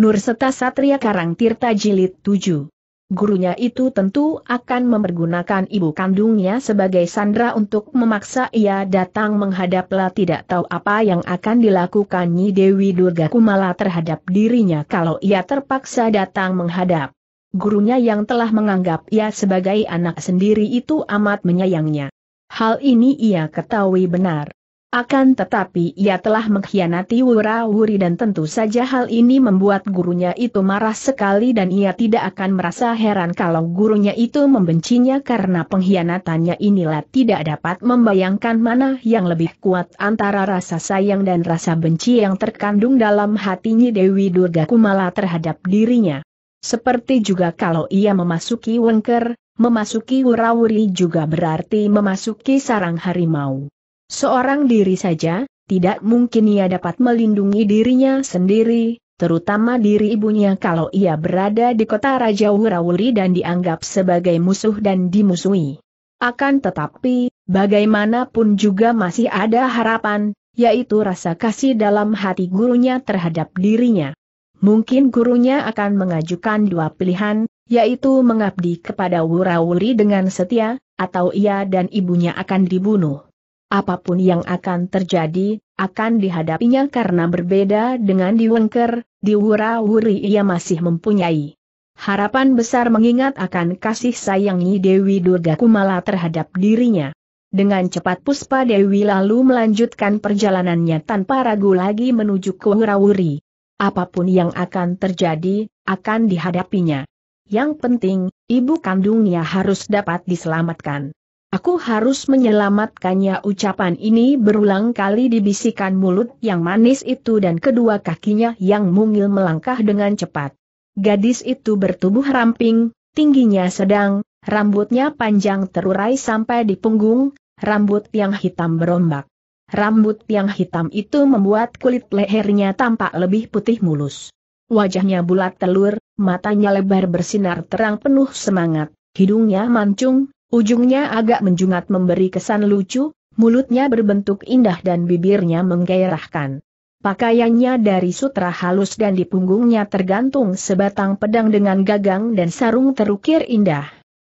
Nur Seta Satria Karang Tirta Jilid 7. Gurunya itu tentu akan mempergunakan ibu kandungnya sebagai sandra untuk memaksa ia datang menghadaplah tidak tahu apa yang akan dilakukan Nyi Dewi Durga Kumala terhadap dirinya kalau ia terpaksa datang menghadap. Gurunya yang telah menganggap ia sebagai anak sendiri itu amat menyayangnya. Hal ini ia ketahui benar. Akan tetapi ia telah mengkhianati Wura-Wuri dan tentu saja hal ini membuat gurunya itu marah sekali dan ia tidak akan merasa heran kalau gurunya itu membencinya karena pengkhianatannya inilah tidak dapat membayangkan mana yang lebih kuat antara rasa sayang dan rasa benci yang terkandung dalam hatinya Dewi Durga Kumala terhadap dirinya. Seperti juga kalau ia memasuki wengker, memasuki Wura-Wuri juga berarti memasuki sarang harimau. Seorang diri saja, tidak mungkin ia dapat melindungi dirinya sendiri, terutama diri ibunya kalau ia berada di kota Raja Wurawuri dan dianggap sebagai musuh dan dimusuhi. Akan tetapi, bagaimanapun juga masih ada harapan, yaitu rasa kasih dalam hati gurunya terhadap dirinya. Mungkin gurunya akan mengajukan dua pilihan, yaitu mengabdi kepada Wurawuri dengan setia, atau ia dan ibunya akan dibunuh. Apapun yang akan terjadi, akan dihadapinya karena berbeda dengan di Wengker, di Wura-Wuri ia masih mempunyai harapan besar mengingat akan kasih sayangi Dewi Durga Kumala terhadap dirinya. Dengan cepat Puspa Dewi lalu melanjutkan perjalanannya tanpa ragu lagi menuju ke Wurawuri. wuri Apapun yang akan terjadi, akan dihadapinya. Yang penting, ibu kandungnya harus dapat diselamatkan. Aku harus menyelamatkannya ucapan ini berulang kali dibisikan mulut yang manis itu dan kedua kakinya yang mungil melangkah dengan cepat. Gadis itu bertubuh ramping, tingginya sedang, rambutnya panjang terurai sampai di punggung, rambut yang hitam berombak. Rambut yang hitam itu membuat kulit lehernya tampak lebih putih mulus. Wajahnya bulat telur, matanya lebar bersinar terang penuh semangat, hidungnya mancung, Ujungnya agak menjungat memberi kesan lucu, mulutnya berbentuk indah dan bibirnya menggairahkan. Pakaiannya dari sutra halus dan di punggungnya tergantung sebatang pedang dengan gagang dan sarung terukir indah.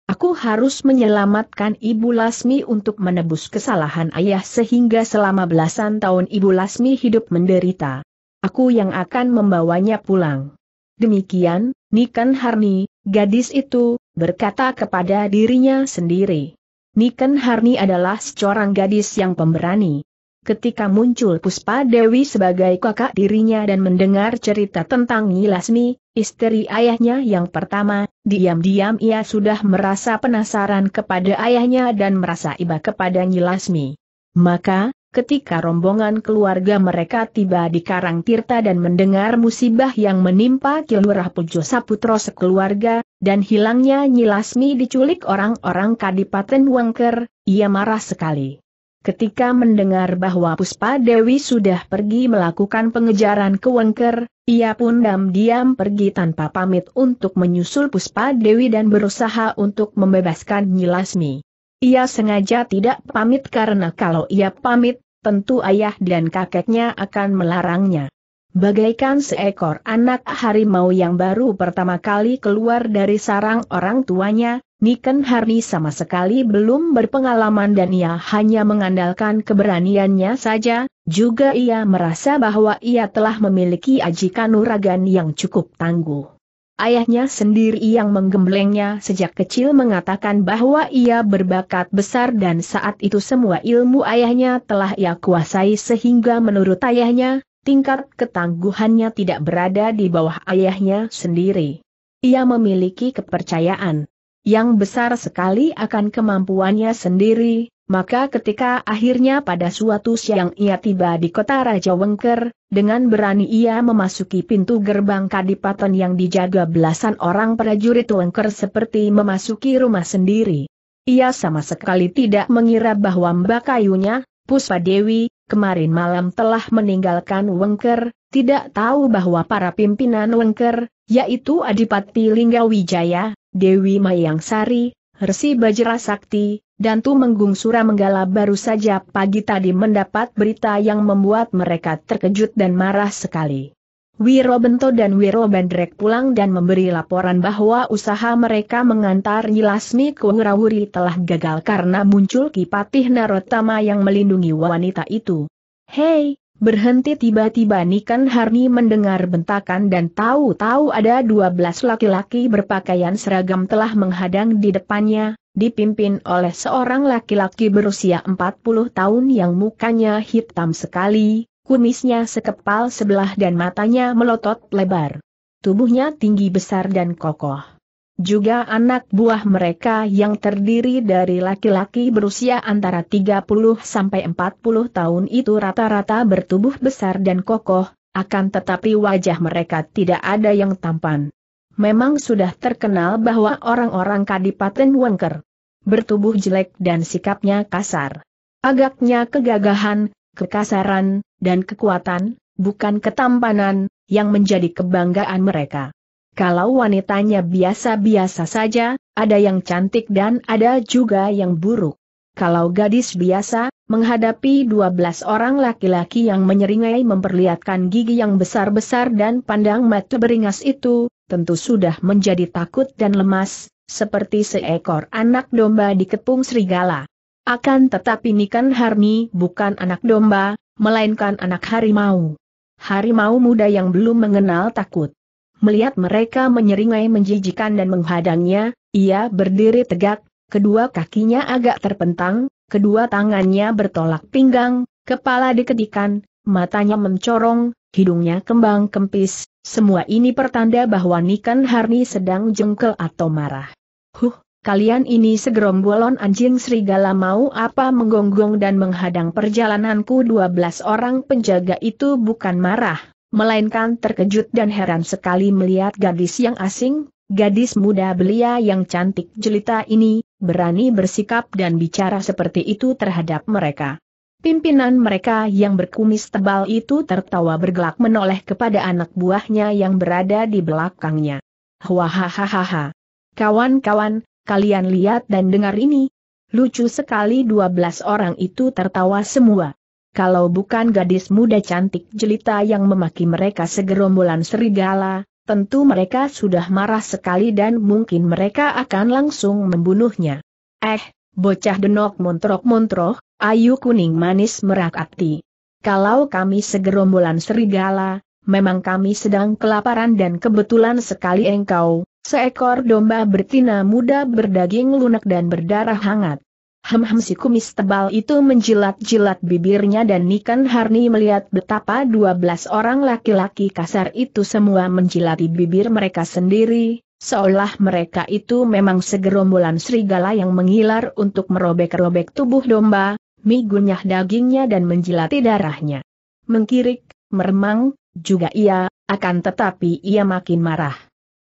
Aku harus menyelamatkan Ibu Lasmi untuk menebus kesalahan ayah sehingga selama belasan tahun Ibu Lasmi hidup menderita. Aku yang akan membawanya pulang. Demikian, Nikan Harni, Gadis itu berkata kepada dirinya sendiri. Niken Harni adalah seorang gadis yang pemberani. Ketika muncul Puspa Dewi sebagai kakak dirinya dan mendengar cerita tentang Nyilasmi, istri ayahnya yang pertama, diam-diam ia sudah merasa penasaran kepada ayahnya dan merasa iba kepada Nyilasmi. Maka, Ketika rombongan keluarga mereka tiba di Karang Tirta dan mendengar musibah yang menimpa Kilurah Pujo Saputro sekeluarga, dan hilangnya Nyilasmi diculik orang-orang Kadipaten Wengker, ia marah sekali. Ketika mendengar bahwa Puspa Dewi sudah pergi melakukan pengejaran ke Wengker, ia pun diam-diam pergi tanpa pamit untuk menyusul Puspa Dewi dan berusaha untuk membebaskan Nyilasmi. Ia sengaja tidak pamit karena kalau ia pamit, tentu ayah dan kakeknya akan melarangnya. Bagaikan seekor anak harimau yang baru pertama kali keluar dari sarang orang tuanya, Niken Harni sama sekali belum berpengalaman dan ia hanya mengandalkan keberaniannya saja, juga ia merasa bahwa ia telah memiliki ajikan nuragan yang cukup tangguh. Ayahnya sendiri yang menggemblengnya sejak kecil mengatakan bahwa ia berbakat besar dan saat itu semua ilmu ayahnya telah ia kuasai sehingga menurut ayahnya, tingkat ketangguhannya tidak berada di bawah ayahnya sendiri. Ia memiliki kepercayaan yang besar sekali akan kemampuannya sendiri, maka ketika akhirnya pada suatu siang ia tiba di kota Raja Wengker, dengan berani ia memasuki pintu gerbang kadipaten yang dijaga belasan orang prajurit Wengker seperti memasuki rumah sendiri. Ia sama sekali tidak mengira bahwa Mbak Kayunya, Puspa Dewi, kemarin malam telah meninggalkan Wengker, tidak tahu bahwa para pimpinan Wengker, yaitu Adipati Lingga Wijaya, Dewi Mayangsari, Resi Bajra Sakti, dan Tumenggung Menggala baru saja pagi tadi mendapat berita yang membuat mereka terkejut dan marah sekali. Wiro Bento dan Wiro Bandrek pulang dan memberi laporan bahwa usaha mereka mengantar Yilasmi ke Hurawuri telah gagal karena muncul Kipatih Narotama yang melindungi wanita itu. Hei, Berhenti tiba-tiba Nikan Harni mendengar bentakan dan tahu-tahu ada dua belas laki-laki berpakaian seragam telah menghadang di depannya, dipimpin oleh seorang laki-laki berusia empat puluh tahun yang mukanya hitam sekali, kumisnya sekepal sebelah dan matanya melotot lebar. Tubuhnya tinggi besar dan kokoh juga anak buah mereka yang terdiri dari laki-laki berusia antara 30 sampai 40 tahun itu rata-rata bertubuh besar dan kokoh, akan tetapi wajah mereka tidak ada yang tampan. Memang sudah terkenal bahwa orang-orang Kadipaten Wengker bertubuh jelek dan sikapnya kasar. Agaknya kegagahan, kekasaran, dan kekuatan, bukan ketampanan, yang menjadi kebanggaan mereka. Kalau wanitanya biasa-biasa saja, ada yang cantik dan ada juga yang buruk. Kalau gadis biasa, menghadapi 12 orang laki-laki yang menyeringai memperlihatkan gigi yang besar-besar dan pandang mata beringas itu, tentu sudah menjadi takut dan lemas, seperti seekor anak domba dikepung serigala. Akan tetapi Nikan Harmi bukan anak domba, melainkan anak harimau. Harimau muda yang belum mengenal takut. Melihat mereka menyeringai menjijikan dan menghadangnya, ia berdiri tegak, kedua kakinya agak terpentang, kedua tangannya bertolak pinggang, kepala diketikan, matanya mencorong, hidungnya kembang kempis, semua ini pertanda bahwa Nikan Harni sedang jengkel atau marah. Huh, kalian ini segerombolan anjing serigala mau apa menggonggong dan menghadang perjalananku 12 orang penjaga itu bukan marah, melainkan terkejut dan heran sekali melihat gadis yang asing, gadis muda belia yang cantik jelita ini, berani bersikap dan bicara seperti itu terhadap mereka. Pimpinan mereka yang berkumis tebal itu tertawa bergelak menoleh kepada anak buahnya yang berada di belakangnya. Hahaha. Kawan-kawan, kalian lihat dan dengar ini. Lucu sekali 12 orang itu tertawa semua kalau bukan gadis muda cantik jelita yang memaki mereka segerombolan serigala, tentu mereka sudah marah sekali dan mungkin mereka akan langsung membunuhnya. Eh, bocah denok montrok montrok ayu kuning manis merakati. Kalau kami segerombolan serigala, memang kami sedang kelaparan dan kebetulan sekali engkau, seekor domba bertina muda berdaging lunak dan berdarah hangat hem si kumis tebal itu menjilat-jilat bibirnya dan Nikan Harni melihat betapa 12 orang laki-laki kasar itu semua menjilati bibir mereka sendiri, seolah mereka itu memang segerombolan serigala yang mengilar untuk merobek-robek tubuh domba, migunyah dagingnya dan menjilati darahnya. Mengkirik, meremang, juga ia, akan tetapi ia makin marah.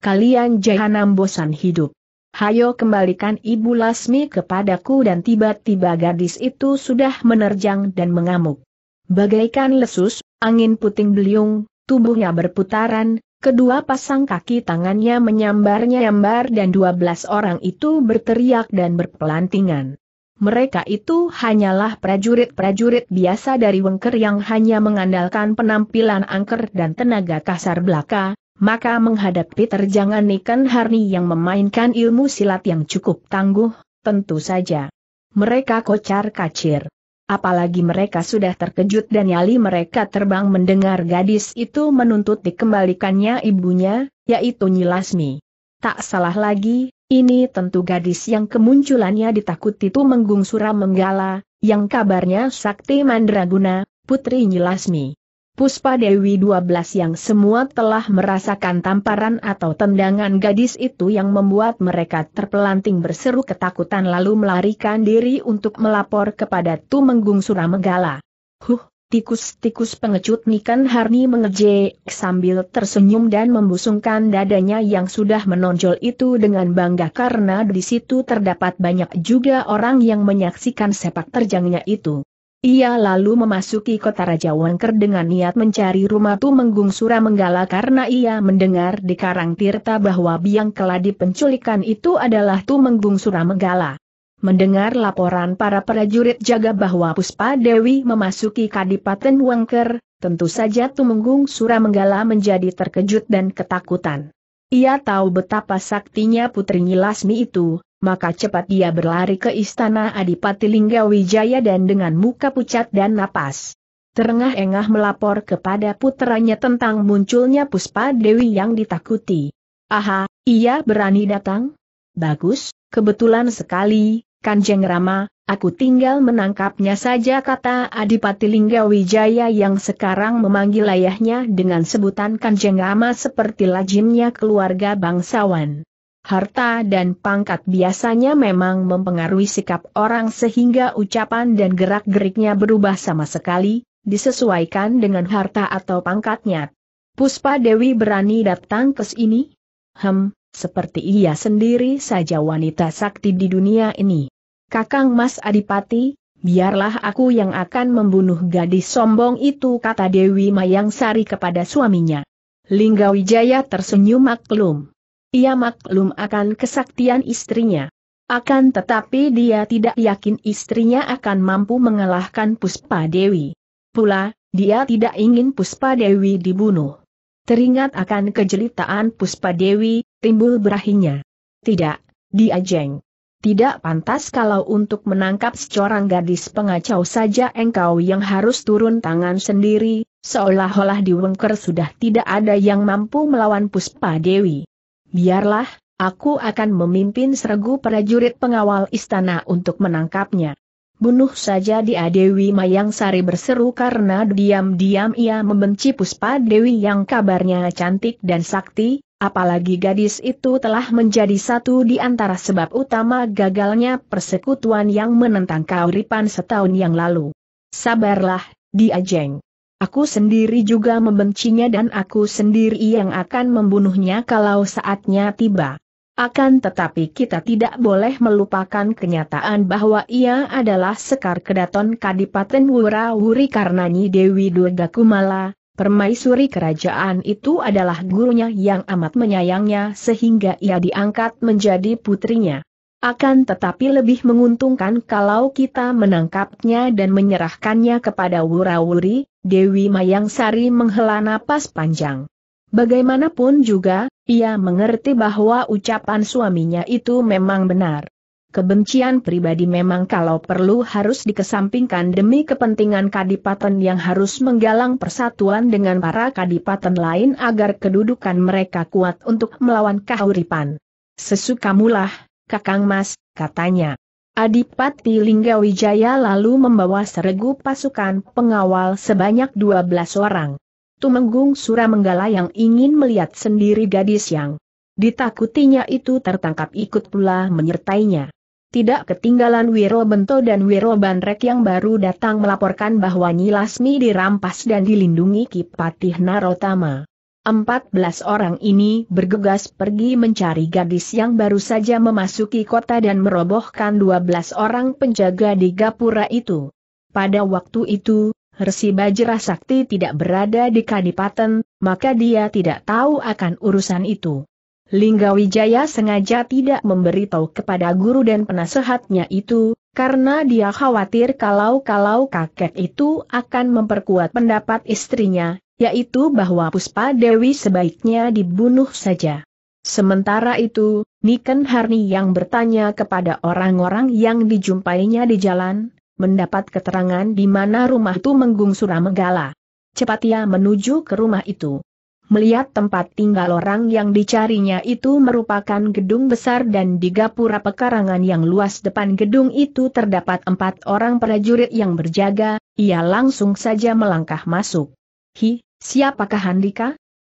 Kalian jahanam bosan hidup hayo kembalikan Ibu Lasmi kepadaku dan tiba-tiba gadis itu sudah menerjang dan mengamuk. Bagaikan lesus, angin puting beliung, tubuhnya berputaran, kedua pasang kaki tangannya menyambar-nyambar dan dua belas orang itu berteriak dan berpelantingan. Mereka itu hanyalah prajurit-prajurit biasa dari Wengker yang hanya mengandalkan penampilan angker dan tenaga kasar belaka, maka menghadapi terjangan Niken Harni yang memainkan ilmu silat yang cukup tangguh, tentu saja. Mereka kocar kacir. Apalagi mereka sudah terkejut dan nyali mereka terbang mendengar gadis itu menuntut dikembalikannya ibunya, yaitu Nyilasmi. Tak salah lagi, ini tentu gadis yang kemunculannya ditakuti itu Menggung Menggala, yang kabarnya Sakti Mandraguna, putri Nyilasmi. Puspa Dewi 12 yang semua telah merasakan tamparan atau tendangan gadis itu yang membuat mereka terpelanting berseru ketakutan lalu melarikan diri untuk melapor kepada Tumenggung Suramegala. Huh, tikus-tikus pengecut Nikan Harni mengejek sambil tersenyum dan membusungkan dadanya yang sudah menonjol itu dengan bangga karena di situ terdapat banyak juga orang yang menyaksikan sepak terjangnya itu. Ia lalu memasuki kota Raja Wangker dengan niat mencari rumah Tumenggung Menggala karena ia mendengar di Karang Tirta bahwa biang keladi penculikan itu adalah Tumenggung Menggala. Mendengar laporan para prajurit jaga bahwa Puspa Dewi memasuki Kadipaten Wangker, tentu saja Tumenggung Menggala menjadi terkejut dan ketakutan. Ia tahu betapa saktinya Putri Nyilasmi itu, maka cepat dia berlari ke istana Adipati Linggawijaya dan dengan muka pucat dan napas. Terengah-engah melapor kepada putranya tentang munculnya Puspa Dewi yang ditakuti. Aha, ia berani datang? Bagus, kebetulan sekali, Kanjeng Rama, aku tinggal menangkapnya saja kata Adipati Linggawijaya yang sekarang memanggil ayahnya dengan sebutan Kanjeng Rama seperti lajimnya keluarga bangsawan harta dan pangkat biasanya memang mempengaruhi sikap orang sehingga ucapan dan gerak-geriknya berubah sama sekali, disesuaikan dengan harta atau pangkatnya. Puspa Dewi berani datang ke sini? Hem, seperti ia sendiri saja wanita sakti di dunia ini. Kakang Mas Adipati, biarlah aku yang akan membunuh gadis sombong itu kata Dewi Mayang Sari kepada suaminya. Lingga Wijaya tersenyum maklum. Ia maklum akan kesaktian istrinya. Akan tetapi dia tidak yakin istrinya akan mampu mengalahkan Puspa Dewi. Pula, dia tidak ingin Puspa Dewi dibunuh. Teringat akan kejelitaan Puspa Dewi, timbul berahinya. Tidak, dia jeng. Tidak pantas kalau untuk menangkap seorang gadis pengacau saja engkau yang harus turun tangan sendiri, seolah-olah di Wengker sudah tidak ada yang mampu melawan Puspa Dewi. Biarlah, aku akan memimpin seregu prajurit pengawal istana untuk menangkapnya. Bunuh saja dia Dewi Mayang Sari berseru karena diam-diam ia membenci Puspa Dewi yang kabarnya cantik dan sakti, apalagi gadis itu telah menjadi satu di antara sebab utama gagalnya persekutuan yang menentang kauripan setahun yang lalu. Sabarlah, diajeng Aku sendiri juga membencinya dan aku sendiri yang akan membunuhnya kalau saatnya tiba. Akan tetapi kita tidak boleh melupakan kenyataan bahwa ia adalah Sekar Kedaton Kadipaten Wurawuri karena Nyi Dewi Durga Kumala, permaisuri kerajaan itu adalah gurunya yang amat menyayangnya sehingga ia diangkat menjadi putrinya. Akan tetapi lebih menguntungkan kalau kita menangkapnya dan menyerahkannya kepada Wurawuri, Dewi Mayang Sari menghela napas panjang. Bagaimanapun juga, ia mengerti bahwa ucapan suaminya itu memang benar. Kebencian pribadi memang kalau perlu harus dikesampingkan demi kepentingan kadipaten yang harus menggalang persatuan dengan para kadipaten lain agar kedudukan mereka kuat untuk melawan kahuripan. Sesukamulah, Kakang Mas, katanya. Adipati Linggawijaya lalu membawa seregu pasukan pengawal sebanyak 12 orang. Tumenggung Suramenggala yang ingin melihat sendiri gadis yang ditakutinya itu tertangkap ikut pula menyertainya. Tidak ketinggalan Wiro Bento dan Wiro Banrek yang baru datang melaporkan bahwa Nyi Lasmi dirampas dan dilindungi Kipatih Narotama. Empat orang ini bergegas pergi mencari gadis yang baru saja memasuki kota dan merobohkan dua orang penjaga di Gapura itu. Pada waktu itu, Resi Bajra Sakti tidak berada di Kadipaten, maka dia tidak tahu akan urusan itu. Wijaya sengaja tidak memberitahu kepada guru dan penasehatnya itu, karena dia khawatir kalau-kalau kakek itu akan memperkuat pendapat istrinya, yaitu bahwa Puspa Dewi sebaiknya dibunuh saja. Sementara itu, Niken Harni yang bertanya kepada orang-orang yang dijumpainya di jalan, mendapat keterangan di mana rumah itu menggung Suramenggala. Cepat ia menuju ke rumah itu. Melihat tempat tinggal orang yang dicarinya itu merupakan gedung besar dan di gapura pekarangan yang luas depan gedung itu terdapat empat orang prajurit yang berjaga, ia langsung saja melangkah masuk. Hi, Siapakah Handika?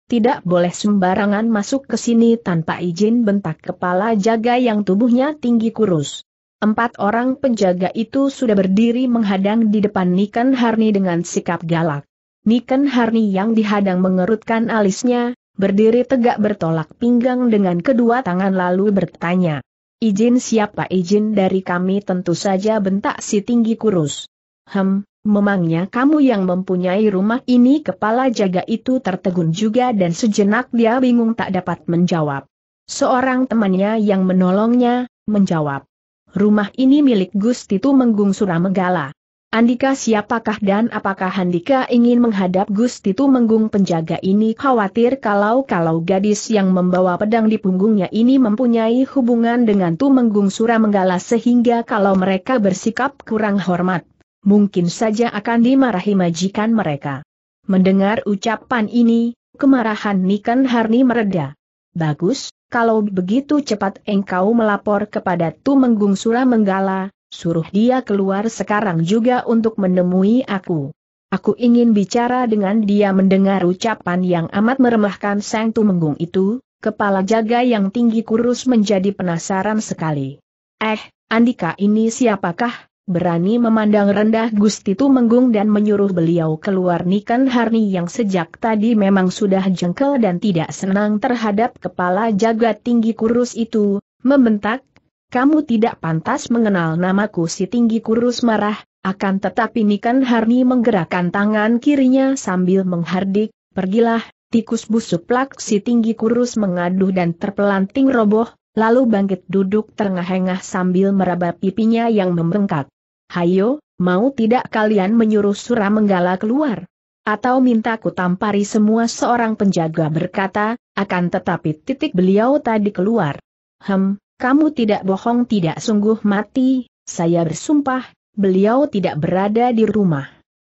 Tidak boleh sembarangan masuk ke sini tanpa izin bentak kepala jaga yang tubuhnya tinggi kurus. Empat orang penjaga itu sudah berdiri menghadang di depan Niken Harni dengan sikap galak. Niken Harni yang dihadang mengerutkan alisnya, berdiri tegak bertolak pinggang dengan kedua tangan lalu bertanya. Izin siapa izin dari kami tentu saja bentak si tinggi kurus. Hem, memangnya kamu yang mempunyai rumah ini kepala jaga itu tertegun juga dan sejenak dia bingung tak dapat menjawab. Seorang temannya yang menolongnya, menjawab. Rumah ini milik Gusti Tumenggung Suramegala. Andika siapakah dan apakah Andika ingin menghadap Gusti Tumenggung penjaga ini khawatir kalau-kalau gadis yang membawa pedang di punggungnya ini mempunyai hubungan dengan Tumenggung Suramenggala sehingga kalau mereka bersikap kurang hormat mungkin saja akan dimarahi majikan mereka. Mendengar ucapan ini, kemarahan Niken Harni mereda. Bagus, kalau begitu cepat engkau melapor kepada Tumenggung Menggala. suruh dia keluar sekarang juga untuk menemui aku. Aku ingin bicara dengan dia mendengar ucapan yang amat meremahkan Sang Tumenggung itu, kepala jaga yang tinggi kurus menjadi penasaran sekali. Eh, Andika ini siapakah? berani memandang rendah Gusti Tumenggung dan menyuruh beliau keluar Nikan Harni yang sejak tadi memang sudah jengkel dan tidak senang terhadap kepala jaga tinggi kurus itu, membentak, kamu tidak pantas mengenal namaku si tinggi kurus marah, akan tetapi Nikan Harni menggerakkan tangan kirinya sambil menghardik, pergilah, tikus busuk plak si tinggi kurus mengaduh dan terpelanting roboh, lalu bangkit duduk terengah-engah sambil meraba pipinya yang membengkak. Hayo, mau tidak kalian menyuruh suramenggala keluar? Atau minta ku tampari semua seorang penjaga berkata, akan tetapi titik beliau tadi keluar. Hem, kamu tidak bohong tidak sungguh mati, saya bersumpah, beliau tidak berada di rumah.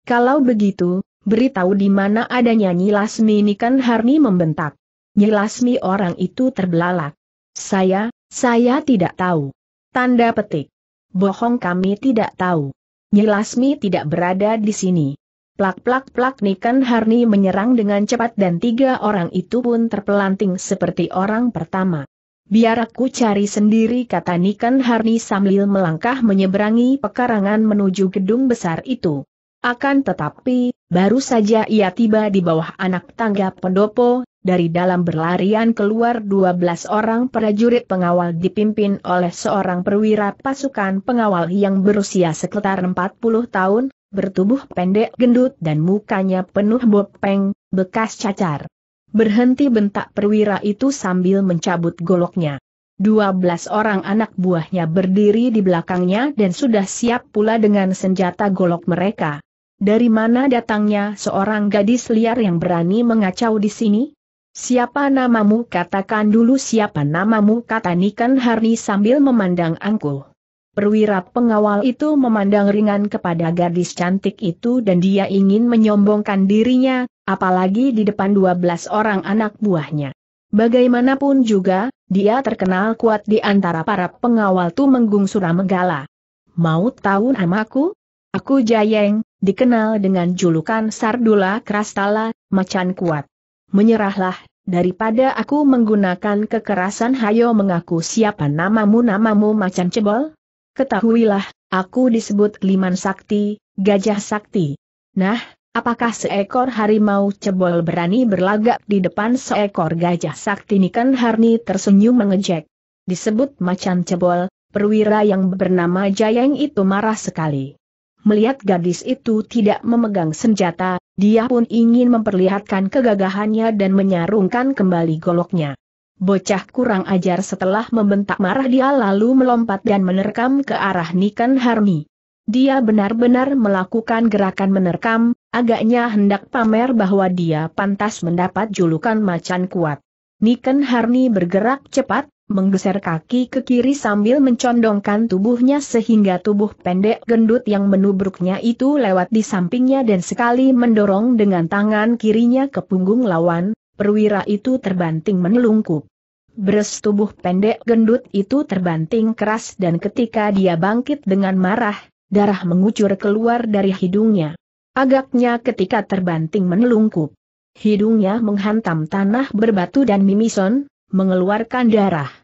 Kalau begitu, beritahu di mana adanya Nyilasmi ini kan Harni membentak. Nyilasmi orang itu terbelalak. Saya, saya tidak tahu. Tanda petik. Bohong kami tidak tahu. Nyilasmi tidak berada di sini. Plak-plak-plak Niken Harni menyerang dengan cepat dan tiga orang itu pun terpelanting seperti orang pertama. Biar aku cari sendiri kata Niken Harni sambil melangkah menyeberangi pekarangan menuju gedung besar itu. Akan tetapi, baru saja ia tiba di bawah anak tangga pendopo, dari dalam berlarian keluar 12 orang prajurit pengawal dipimpin oleh seorang perwira pasukan pengawal yang berusia sekitar 40 tahun, bertubuh pendek gendut dan mukanya penuh bopeng, bekas cacar. Berhenti bentak perwira itu sambil mencabut goloknya. 12 orang anak buahnya berdiri di belakangnya dan sudah siap pula dengan senjata golok mereka. Dari mana datangnya seorang gadis liar yang berani mengacau di sini? Siapa namamu katakan dulu siapa namamu kata Nikan Harni sambil memandang angkuh. Perwira pengawal itu memandang ringan kepada gadis cantik itu dan dia ingin menyombongkan dirinya, apalagi di depan 12 orang anak buahnya. Bagaimanapun juga, dia terkenal kuat di antara para pengawal Tumenggung Suramegala. Mau tahu namaku? Aku Jayeng, dikenal dengan julukan Sardula Krastala, macan kuat menyerahlah, daripada aku menggunakan kekerasan hayo mengaku siapa namamu namamu macan cebol? Ketahuilah, aku disebut Liman Sakti, Gajah Sakti. Nah, apakah seekor harimau cebol berani berlagak di depan seekor gajah sakti Nikan Harni tersenyum mengejek. Disebut macan cebol, perwira yang bernama Jayeng itu marah sekali. Melihat gadis itu tidak memegang senjata, dia pun ingin memperlihatkan kegagahannya dan menyarungkan kembali goloknya. Bocah kurang ajar setelah membentak marah dia lalu melompat dan menerkam ke arah Niken Harmi. Dia benar-benar melakukan gerakan menerkam, agaknya hendak pamer bahwa dia pantas mendapat julukan macan kuat. Niken Harni bergerak cepat, menggeser kaki ke kiri sambil mencondongkan tubuhnya sehingga tubuh pendek gendut yang menubruknya itu lewat di sampingnya dan sekali mendorong dengan tangan kirinya ke punggung lawan, perwira itu terbanting menelungkup. beres tubuh pendek gendut itu terbanting keras dan ketika dia bangkit dengan marah, darah mengucur keluar dari hidungnya. Agaknya ketika terbanting menelungkup. Hidungnya menghantam tanah berbatu dan mimison, mengeluarkan darah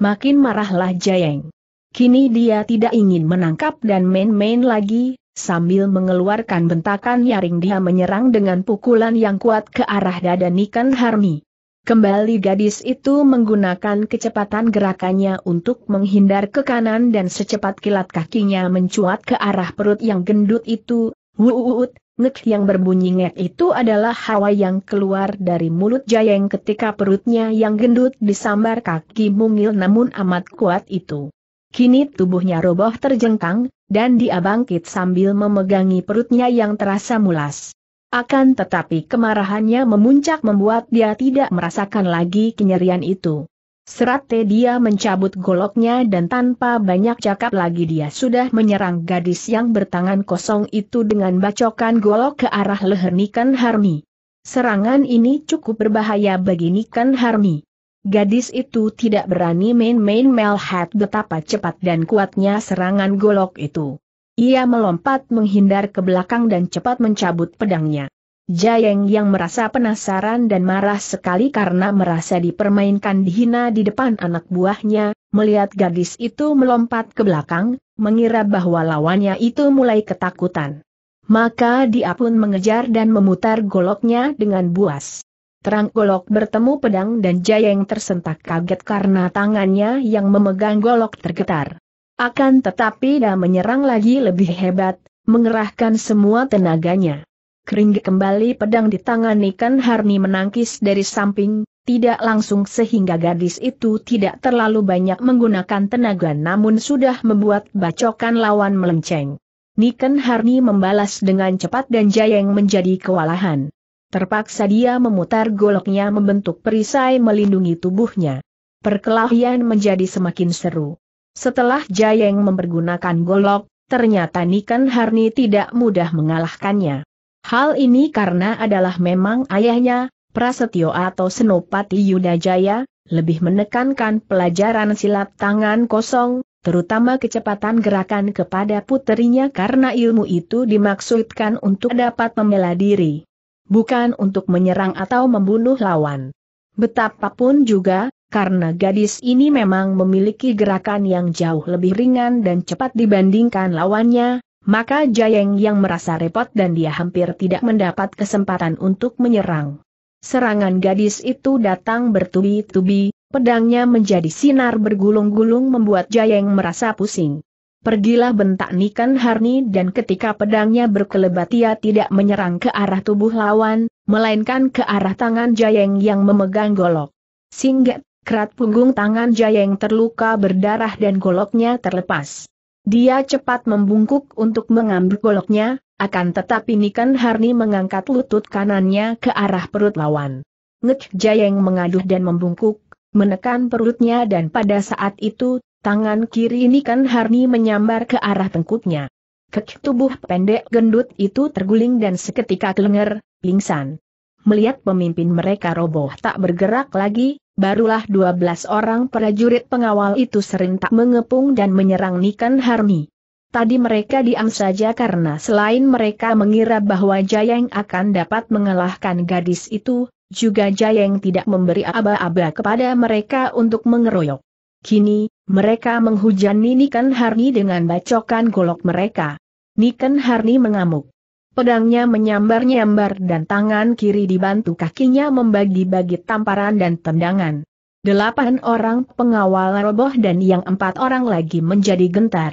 makin marahlah Jayeng. Kini dia tidak ingin menangkap dan main-main lagi, sambil mengeluarkan bentakan nyaring dia menyerang dengan pukulan yang kuat ke arah dada Nikan Harmi. Kembali gadis itu menggunakan kecepatan gerakannya untuk menghindar ke kanan dan secepat kilat kakinya mencuat ke arah perut yang gendut itu, wuut, Ngek yang berbunyi ngek itu adalah hawa yang keluar dari mulut Jayeng ketika perutnya yang gendut disambar kaki mungil namun amat kuat itu. Kini tubuhnya roboh terjengkang, dan dia bangkit sambil memegangi perutnya yang terasa mulas. Akan tetapi kemarahannya memuncak membuat dia tidak merasakan lagi kenyerian itu. Serate dia mencabut goloknya dan tanpa banyak cakap lagi dia sudah menyerang gadis yang bertangan kosong itu dengan bacokan golok ke arah leher Nikan Harmi. Serangan ini cukup berbahaya bagi Nikan Harmi. Gadis itu tidak berani main-main melihat betapa cepat dan kuatnya serangan golok itu. Ia melompat menghindar ke belakang dan cepat mencabut pedangnya. Jayeng yang merasa penasaran dan marah sekali karena merasa dipermainkan dihina di depan anak buahnya, melihat gadis itu melompat ke belakang, mengira bahwa lawannya itu mulai ketakutan. Maka dia pun mengejar dan memutar goloknya dengan buas. Terang golok bertemu pedang dan Jayeng tersentak kaget karena tangannya yang memegang golok tergetar. Akan tetapi dia menyerang lagi lebih hebat, mengerahkan semua tenaganya. Kering kembali pedang di tangan Niken Harni menangkis dari samping, tidak langsung sehingga gadis itu tidak terlalu banyak menggunakan tenaga namun sudah membuat bacokan lawan melenceng. Niken Harni membalas dengan cepat dan Jayeng menjadi kewalahan. Terpaksa dia memutar goloknya membentuk perisai melindungi tubuhnya. Perkelahian menjadi semakin seru. Setelah Jayeng mempergunakan golok, ternyata Niken Harni tidak mudah mengalahkannya. Hal ini karena adalah memang ayahnya, Prasetyo atau Senopati Yudajaya, lebih menekankan pelajaran silat tangan kosong, terutama kecepatan gerakan kepada puterinya karena ilmu itu dimaksudkan untuk dapat membela diri. Bukan untuk menyerang atau membunuh lawan. Betapapun juga, karena gadis ini memang memiliki gerakan yang jauh lebih ringan dan cepat dibandingkan lawannya, maka Jayeng yang merasa repot dan dia hampir tidak mendapat kesempatan untuk menyerang. Serangan gadis itu datang bertubi-tubi, pedangnya menjadi sinar bergulung-gulung membuat Jayeng merasa pusing. Pergilah bentak Nikan Harni dan ketika pedangnya berkelebat ia tidak menyerang ke arah tubuh lawan, melainkan ke arah tangan Jayeng yang memegang golok. Singgat, kerat punggung tangan Jayeng terluka berdarah dan goloknya terlepas. Dia cepat membungkuk untuk mengambil goloknya, akan tetapi Nikan Harni mengangkat lutut kanannya ke arah perut lawan. Ngek Jayeng mengaduh dan membungkuk, menekan perutnya dan pada saat itu, tangan kiri Nikan Harni menyambar ke arah tengkuknya. Kek tubuh pendek gendut itu terguling dan seketika kelenger, pingsan. Melihat pemimpin mereka roboh tak bergerak lagi, barulah 12 orang prajurit pengawal itu serentak mengepung dan menyerang Nikan Harmi. Tadi mereka diam saja karena selain mereka mengira bahwa Jayeng akan dapat mengalahkan gadis itu, juga Jayeng tidak memberi aba-aba kepada mereka untuk mengeroyok. Kini, mereka menghujani Niken Harni dengan bacokan golok mereka. Niken Harni mengamuk. Pedangnya menyambar-nyambar dan tangan kiri dibantu kakinya membagi-bagi tamparan dan tendangan. Delapan orang pengawal roboh dan yang empat orang lagi menjadi gentar.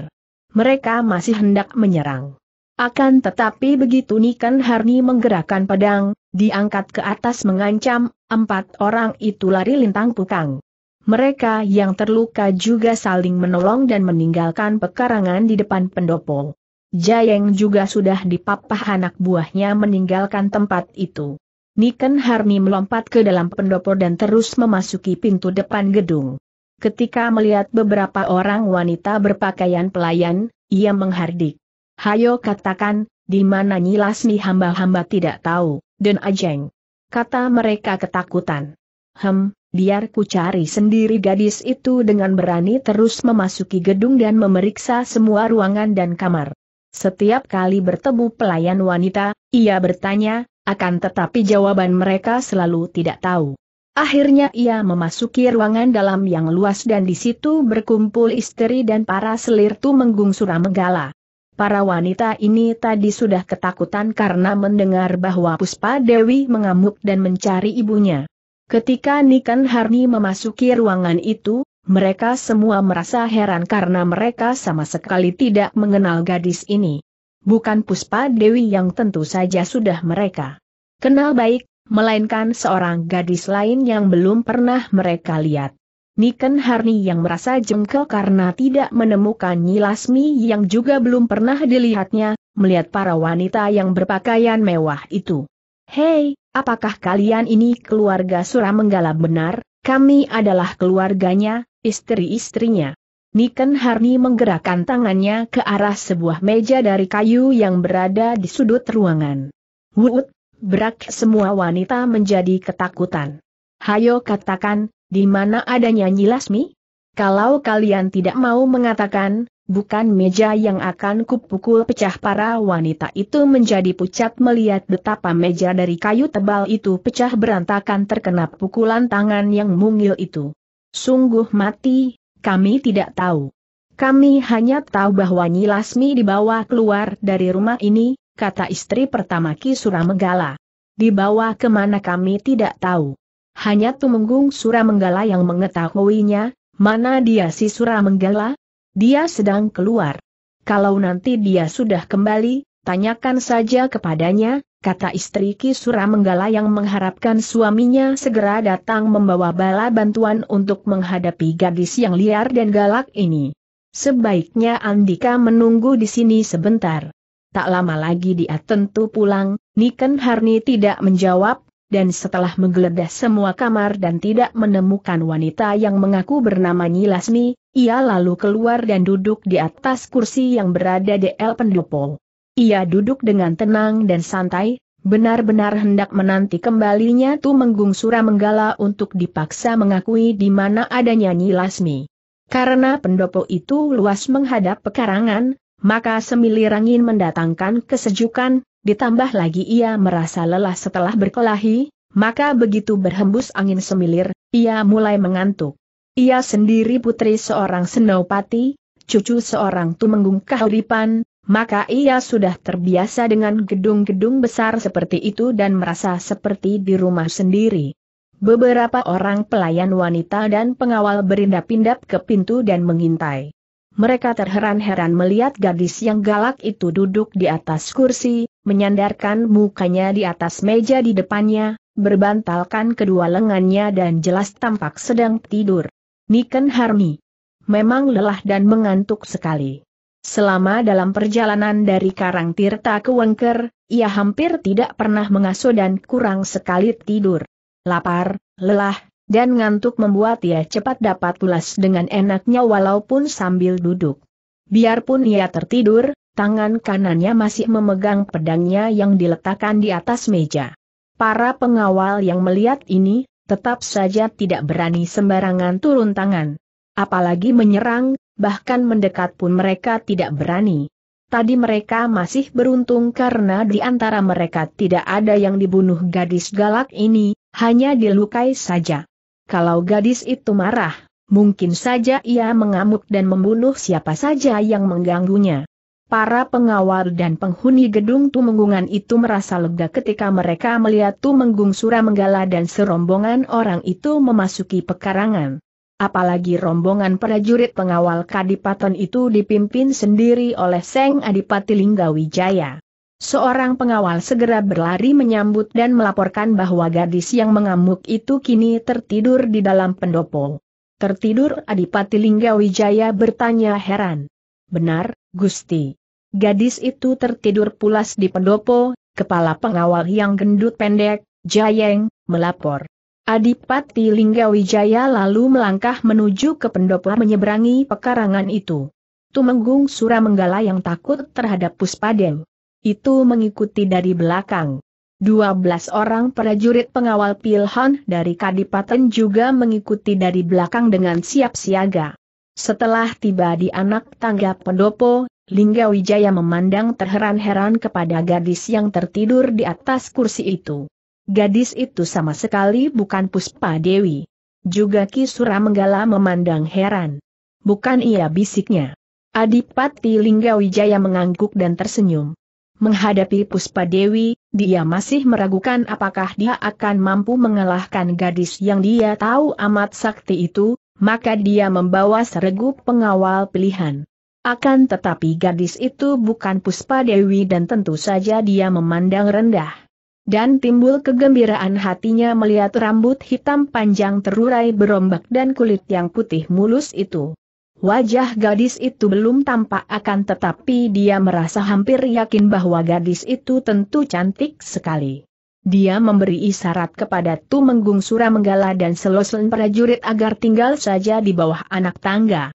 Mereka masih hendak menyerang. Akan tetapi begitu Nikan Harni menggerakkan pedang, diangkat ke atas mengancam, empat orang itu lari lintang pukang. Mereka yang terluka juga saling menolong dan meninggalkan pekarangan di depan pendopo. Jayeng juga sudah dipapah anak buahnya meninggalkan tempat itu. Niken Harni melompat ke dalam pendopo dan terus memasuki pintu depan gedung. Ketika melihat beberapa orang wanita berpakaian pelayan, ia menghardik. Hayo katakan, di mana Nyilasni hamba-hamba tidak tahu, dan ajeng. Kata mereka ketakutan. Hem, biar ku cari sendiri gadis itu dengan berani terus memasuki gedung dan memeriksa semua ruangan dan kamar. Setiap kali bertemu pelayan wanita, ia bertanya, akan tetapi jawaban mereka selalu tidak tahu. Akhirnya ia memasuki ruangan dalam yang luas dan di situ berkumpul istri dan para selir Tumenggung Suramegala. Para wanita ini tadi sudah ketakutan karena mendengar bahwa Puspa Dewi mengamuk dan mencari ibunya. Ketika Nikan Harni memasuki ruangan itu, mereka semua merasa heran karena mereka sama sekali tidak mengenal gadis ini. Bukan Puspa Dewi yang tentu saja sudah mereka kenal baik, melainkan seorang gadis lain yang belum pernah mereka lihat. Niken Harni yang merasa jengkel karena tidak menemukan Nyilasmi yang juga belum pernah dilihatnya, melihat para wanita yang berpakaian mewah itu. Hei, apakah kalian ini keluarga Suramenggala benar? Kami adalah keluarganya, istri-istrinya. Niken Harni menggerakkan tangannya ke arah sebuah meja dari kayu yang berada di sudut ruangan. Wut, berak semua wanita menjadi ketakutan. Hayo katakan, di mana adanya Nyilasmi? Kalau kalian tidak mau mengatakan, bukan meja yang akan kupukul pecah para wanita itu menjadi pucat melihat betapa meja dari kayu tebal itu pecah berantakan terkena pukulan tangan yang mungil itu. Sungguh mati, kami tidak tahu. Kami hanya tahu bahwa Nyi Lasmi dibawa keluar dari rumah ini, kata istri pertama Ki Suramenggala. Dibawa kemana kami tidak tahu. Hanya Tumenggung Suramenggala yang mengetahuinya, mana dia si Suramenggala? Dia sedang keluar. Kalau nanti dia sudah kembali, tanyakan saja kepadanya, kata istri Kisura Menggala yang mengharapkan suaminya segera datang membawa bala bantuan untuk menghadapi gadis yang liar dan galak ini. Sebaiknya Andika menunggu di sini sebentar. Tak lama lagi dia tentu pulang, Niken Harni tidak menjawab, dan setelah menggeledah semua kamar dan tidak menemukan wanita yang mengaku bernama Lasmi, ia lalu keluar dan duduk di atas kursi yang berada di El Pendopo. Ia duduk dengan tenang dan santai, benar-benar hendak menanti kembalinya Tu Menggung Sura Menggala untuk dipaksa mengakui di mana adanya Nyi Lasmi. Karena pendopo itu luas menghadap pekarangan, maka semilir angin mendatangkan kesejukan, ditambah lagi ia merasa lelah setelah berkelahi, maka begitu berhembus angin semilir, ia mulai mengantuk. Ia sendiri putri seorang senopati, cucu seorang tumenggung kahuripan, maka ia sudah terbiasa dengan gedung-gedung besar seperti itu dan merasa seperti di rumah sendiri. Beberapa orang pelayan wanita dan pengawal berindap-indap ke pintu dan mengintai. Mereka terheran-heran melihat gadis yang galak itu duduk di atas kursi, menyandarkan mukanya di atas meja di depannya, berbantalkan kedua lengannya dan jelas tampak sedang tidur. Niken Harmi. Memang lelah dan mengantuk sekali. Selama dalam perjalanan dari Karang Tirta ke Wengker, ia hampir tidak pernah mengasuh dan kurang sekali tidur. Lapar, lelah, dan ngantuk membuat ia cepat dapat pulas dengan enaknya walaupun sambil duduk. Biarpun ia tertidur, tangan kanannya masih memegang pedangnya yang diletakkan di atas meja. Para pengawal yang melihat ini, tetap saja tidak berani sembarangan turun tangan. Apalagi menyerang, bahkan mendekat pun mereka tidak berani. Tadi mereka masih beruntung karena di antara mereka tidak ada yang dibunuh gadis galak ini, hanya dilukai saja. Kalau gadis itu marah, mungkin saja ia mengamuk dan membunuh siapa saja yang mengganggunya. Para pengawal dan penghuni gedung Tumenggungan itu merasa lega ketika mereka melihat Tumenggung Menggala dan serombongan orang itu memasuki pekarangan. Apalagi rombongan prajurit pengawal kadipaten itu dipimpin sendiri oleh Seng Adipati Linggawijaya. Seorang pengawal segera berlari menyambut dan melaporkan bahwa gadis yang mengamuk itu kini tertidur di dalam pendopo. Tertidur Adipati Linggawijaya bertanya heran. Benar, Gusti. Gadis itu tertidur pulas di pendopo, kepala pengawal yang gendut pendek, Jayeng, melapor. Adipati Linggawijaya lalu melangkah menuju ke pendopo menyeberangi pekarangan itu. Tumenggung Sura Menggala yang takut terhadap Puspaden. Itu mengikuti dari belakang. 12 orang prajurit pengawal Pilhan dari Kadipaten juga mengikuti dari belakang dengan siap siaga. Setelah tiba di anak tangga pendopo, Linggawijaya memandang terheran-heran kepada gadis yang tertidur di atas kursi itu. Gadis itu sama sekali bukan Puspa Dewi. Juga Kisura Menggala memandang heran. Bukan ia bisiknya. Adipati Linggawijaya mengangguk dan tersenyum. Menghadapi Puspa Dewi, dia masih meragukan apakah dia akan mampu mengalahkan gadis yang dia tahu amat sakti itu, maka dia membawa seregu pengawal pilihan. Akan tetapi gadis itu bukan Puspa Dewi dan tentu saja dia memandang rendah dan timbul kegembiraan hatinya melihat rambut hitam panjang terurai berombak dan kulit yang putih mulus itu. Wajah gadis itu belum tampak akan tetapi dia merasa hampir yakin bahwa gadis itu tentu cantik sekali. Dia memberi isyarat kepada Tumenggung Suramenggala dan seloslen prajurit agar tinggal saja di bawah anak tangga.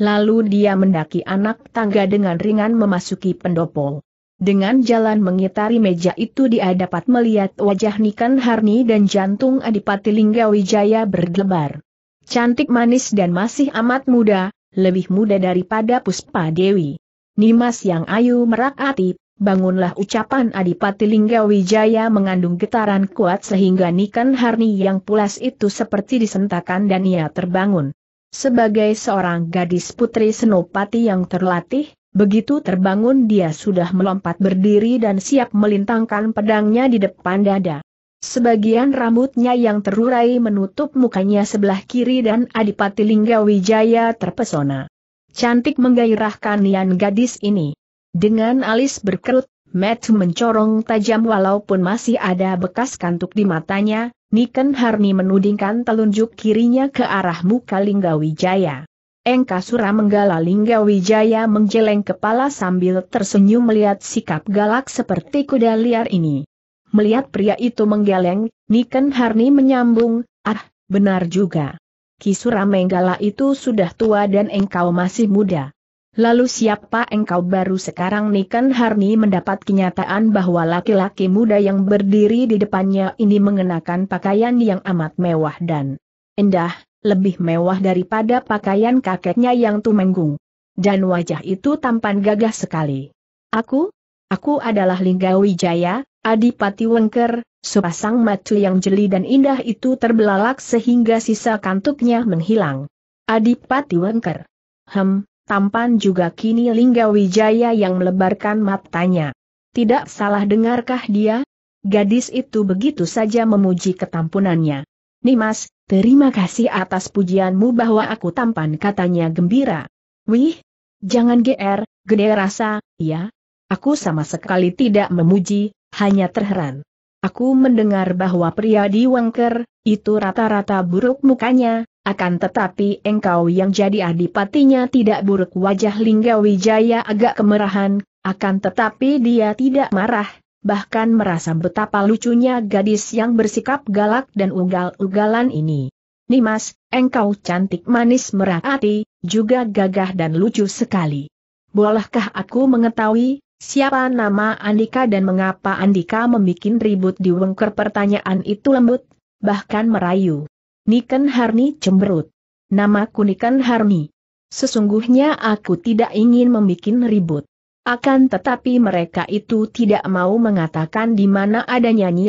Lalu dia mendaki anak tangga dengan ringan memasuki pendopo. Dengan jalan mengitari meja itu dia dapat melihat wajah Nikan Harni dan jantung Adipati Linggawijaya bergelebar. Cantik manis dan masih amat muda, lebih muda daripada Puspa Dewi. Nimas yang ayu merakati, bangunlah ucapan Adipati Linggawijaya mengandung getaran kuat sehingga Nikan Harni yang pulas itu seperti disentakan dan ia terbangun. Sebagai seorang gadis putri senopati yang terlatih, Begitu terbangun dia sudah melompat berdiri dan siap melintangkan pedangnya di depan dada. Sebagian rambutnya yang terurai menutup mukanya sebelah kiri dan Adipati Lingga Wijaya terpesona. Cantik menggairahkan nian gadis ini. Dengan alis berkerut, Matt mencorong tajam walaupun masih ada bekas kantuk di matanya, Niken Harni menudingkan telunjuk kirinya ke arah muka Lingga Wijaya. Engkasura menggala Lingga Wijaya menjeleng kepala sambil tersenyum melihat sikap galak seperti kuda liar ini. Melihat pria itu menggeleng, Niken Harni menyambung, ah, benar juga. Kisura Menggala itu sudah tua dan engkau masih muda. Lalu siapa engkau baru sekarang Niken Harni mendapat kenyataan bahwa laki-laki muda yang berdiri di depannya ini mengenakan pakaian yang amat mewah dan indah, lebih mewah daripada pakaian kakeknya yang tumenggung. Dan wajah itu tampan gagah sekali. Aku? Aku adalah Linggawijaya, Adipati Wengker, sepasang matu yang jeli dan indah itu terbelalak sehingga sisa kantuknya menghilang. Adipati Wengker. Hem, tampan juga kini Linggawijaya yang melebarkan matanya. Tidak salah dengarkah dia? Gadis itu begitu saja memuji ketampunannya. Nimas, terima kasih atas pujianmu bahwa aku tampan katanya gembira. Wih, jangan GR, gede rasa, ya. Aku sama sekali tidak memuji, hanya terheran. Aku mendengar bahwa pria di Wangker, itu rata-rata buruk mukanya, akan tetapi engkau yang jadi adipatinya tidak buruk wajah Lingga Wijaya agak kemerahan, akan tetapi dia tidak marah, bahkan merasa betapa lucunya gadis yang bersikap galak dan ugal-ugalan ini. Nimas, engkau cantik manis merakati, juga gagah dan lucu sekali. Bolehkah aku mengetahui, siapa nama Andika dan mengapa Andika membuat ribut di wengker pertanyaan itu lembut, bahkan merayu. Niken Harni cemberut. Namaku Niken Harni. Sesungguhnya aku tidak ingin membuat ribut. Akan tetapi mereka itu tidak mau mengatakan di mana adanya Nyi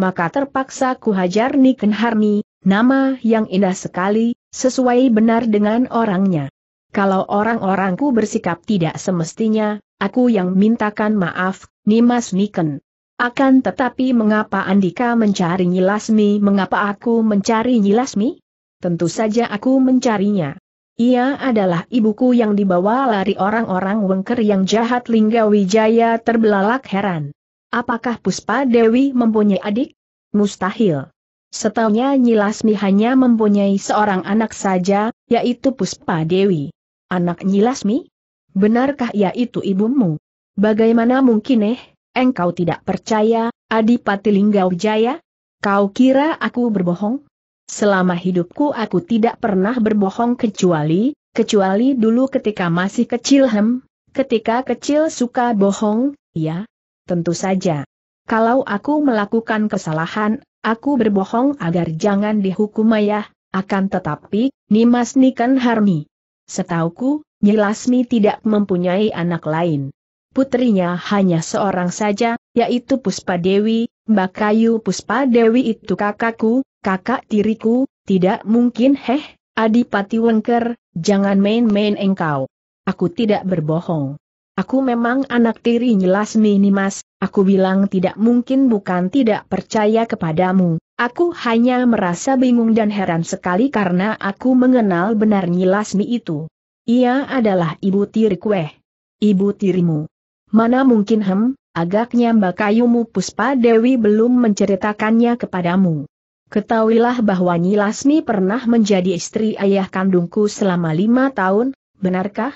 maka terpaksa kuhajar Niken Harmi, nama yang indah sekali, sesuai benar dengan orangnya. Kalau orang-orangku bersikap tidak semestinya, aku yang mintakan maaf, Nimas Niken. Akan tetapi mengapa Andika mencari Nyilasmi? Mengapa aku mencari Nyilasmi? Tentu saja aku mencarinya. Ia adalah ibuku yang dibawa lari orang-orang wengker yang jahat Lingga Wijaya terbelalak heran. Apakah Puspa Dewi mempunyai adik? Mustahil. Setahunya Nyilasmi hanya mempunyai seorang anak saja, yaitu Puspa Dewi. Anak Nyilasmi? Benarkah yaitu ibumu? Bagaimana mungkin eh, engkau tidak percaya, Adipati Lingga Wijaya? Kau kira aku berbohong? Selama hidupku aku tidak pernah berbohong kecuali, kecuali dulu ketika masih kecil hem, ketika kecil suka bohong, ya, tentu saja. Kalau aku melakukan kesalahan, aku berbohong agar jangan dihukum ayah, akan tetapi, Nimas Nikan Harmi. Setauku, Nyilasmi tidak mempunyai anak lain. Putrinya hanya seorang saja, yaitu Puspa Dewi, Mbak Kayu Puspa Dewi itu kakakku, kakak tiriku, tidak mungkin heh, Adipati Wengker, jangan main-main engkau. Aku tidak berbohong. Aku memang anak tiri Lasmi mas. aku bilang tidak mungkin bukan tidak percaya kepadamu, aku hanya merasa bingung dan heran sekali karena aku mengenal benar Nyilasmi itu. Ia adalah ibu tiriku eh. Ibu tirimu. Mana mungkin hem, agaknya Mbak Kayumu Puspa Dewi belum menceritakannya kepadamu. Ketahuilah bahwa Nyilasmi pernah menjadi istri ayah kandungku selama lima tahun, benarkah?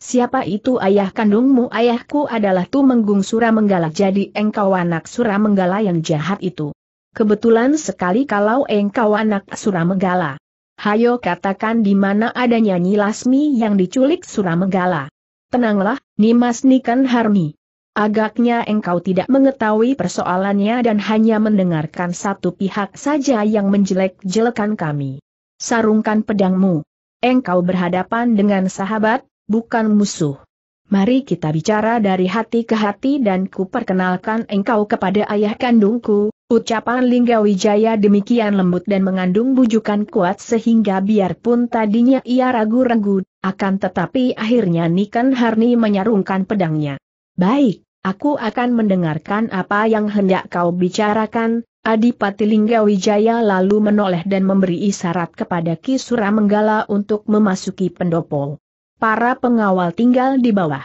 Siapa itu ayah kandungmu? Ayahku adalah Tumenggung Suramenggala. jadi engkau anak Suramenggala yang jahat itu. Kebetulan sekali kalau engkau anak Suramenggala. Hayo katakan di mana adanya Nyilasmi yang diculik Suramenggala. Tenanglah, Nimas Niken Harmi. Agaknya engkau tidak mengetahui persoalannya dan hanya mendengarkan satu pihak saja yang menjelek-jelekan kami. Sarungkan pedangmu. Engkau berhadapan dengan sahabat, bukan musuh. Mari kita bicara dari hati ke hati dan ku perkenalkan engkau kepada ayah kandungku, Ucapan Lingga Wijaya demikian lembut dan mengandung bujukan kuat sehingga biarpun tadinya ia ragu-ragu, akan tetapi akhirnya Nikan Harni menyarungkan pedangnya. Baik, Aku akan mendengarkan apa yang hendak kau bicarakan, Adipati Linggawijaya lalu menoleh dan memberi isyarat kepada Ki Menggala untuk memasuki pendopo. Para pengawal tinggal di bawah.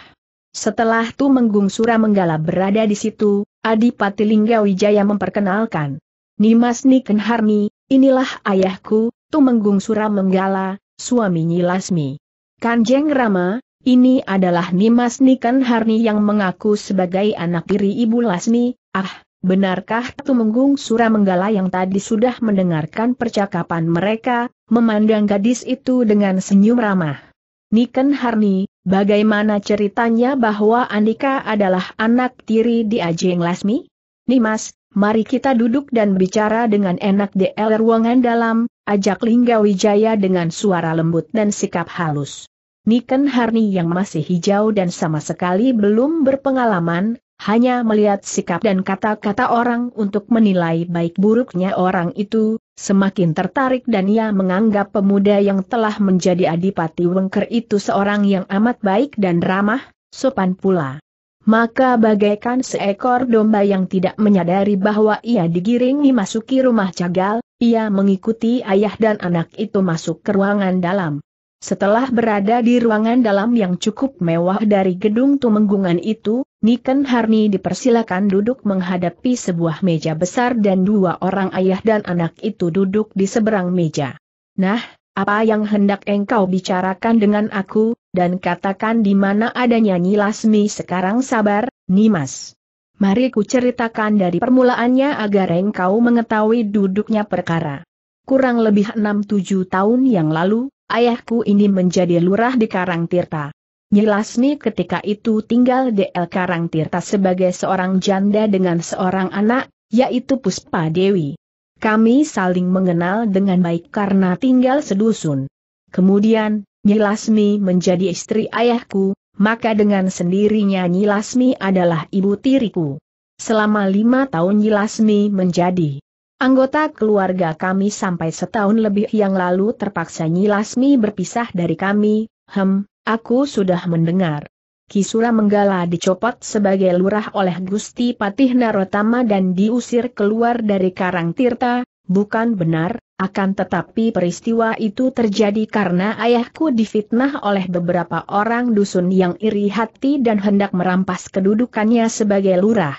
Setelah Tumenggung Menggala berada di situ, Adipati Linggawijaya memperkenalkan. Nimas Niken Harmi, inilah ayahku, Tumenggung Menggala, suami Lasmi. Kanjeng Rama, ini adalah Nimas Niken Harni yang mengaku sebagai anak diri Ibu Lasmi, ah, benarkah Tumenggung Menggala yang tadi sudah mendengarkan percakapan mereka, memandang gadis itu dengan senyum ramah. Niken Harni, bagaimana ceritanya bahwa Andika adalah anak tiri di Ajeng Lasmi? Nimas, mari kita duduk dan bicara dengan enak di ruangan dalam, ajak Lingga Wijaya dengan suara lembut dan sikap halus. Niken Harni yang masih hijau dan sama sekali belum berpengalaman, hanya melihat sikap dan kata-kata orang untuk menilai baik buruknya orang itu, semakin tertarik dan ia menganggap pemuda yang telah menjadi adipati Wengker itu seorang yang amat baik dan ramah, sopan pula. Maka bagaikan seekor domba yang tidak menyadari bahwa ia digiring dimasuki rumah cagal, ia mengikuti ayah dan anak itu masuk ke ruangan dalam. Setelah berada di ruangan dalam yang cukup mewah dari gedung tumenggungan itu, Niken Harni dipersilakan duduk menghadapi sebuah meja besar dan dua orang ayah dan anak itu duduk di seberang meja. Nah, apa yang hendak engkau bicarakan dengan aku, dan katakan di mana adanya Lasmi sekarang sabar, Nimas. Mari ku ceritakan dari permulaannya agar engkau mengetahui duduknya perkara. Kurang lebih 6-7 tahun yang lalu, Ayahku ini menjadi lurah di Karang Tirta. Nyilasni ketika itu tinggal di El Karang Tirta sebagai seorang janda dengan seorang anak, yaitu Puspa Dewi. Kami saling mengenal dengan baik karena tinggal sedusun. Kemudian, Nyilasmi menjadi istri ayahku, maka dengan sendirinya Nyilasmi adalah ibu tiriku. Selama lima tahun Nyilasmi menjadi Anggota keluarga kami sampai setahun lebih yang lalu terpaksa Nyi Lasmi berpisah dari kami, hem, aku sudah mendengar. Kisura Menggala dicopot sebagai lurah oleh Gusti Patih Narotama dan diusir keluar dari Karang Tirta, bukan benar, akan tetapi peristiwa itu terjadi karena ayahku difitnah oleh beberapa orang dusun yang iri hati dan hendak merampas kedudukannya sebagai lurah.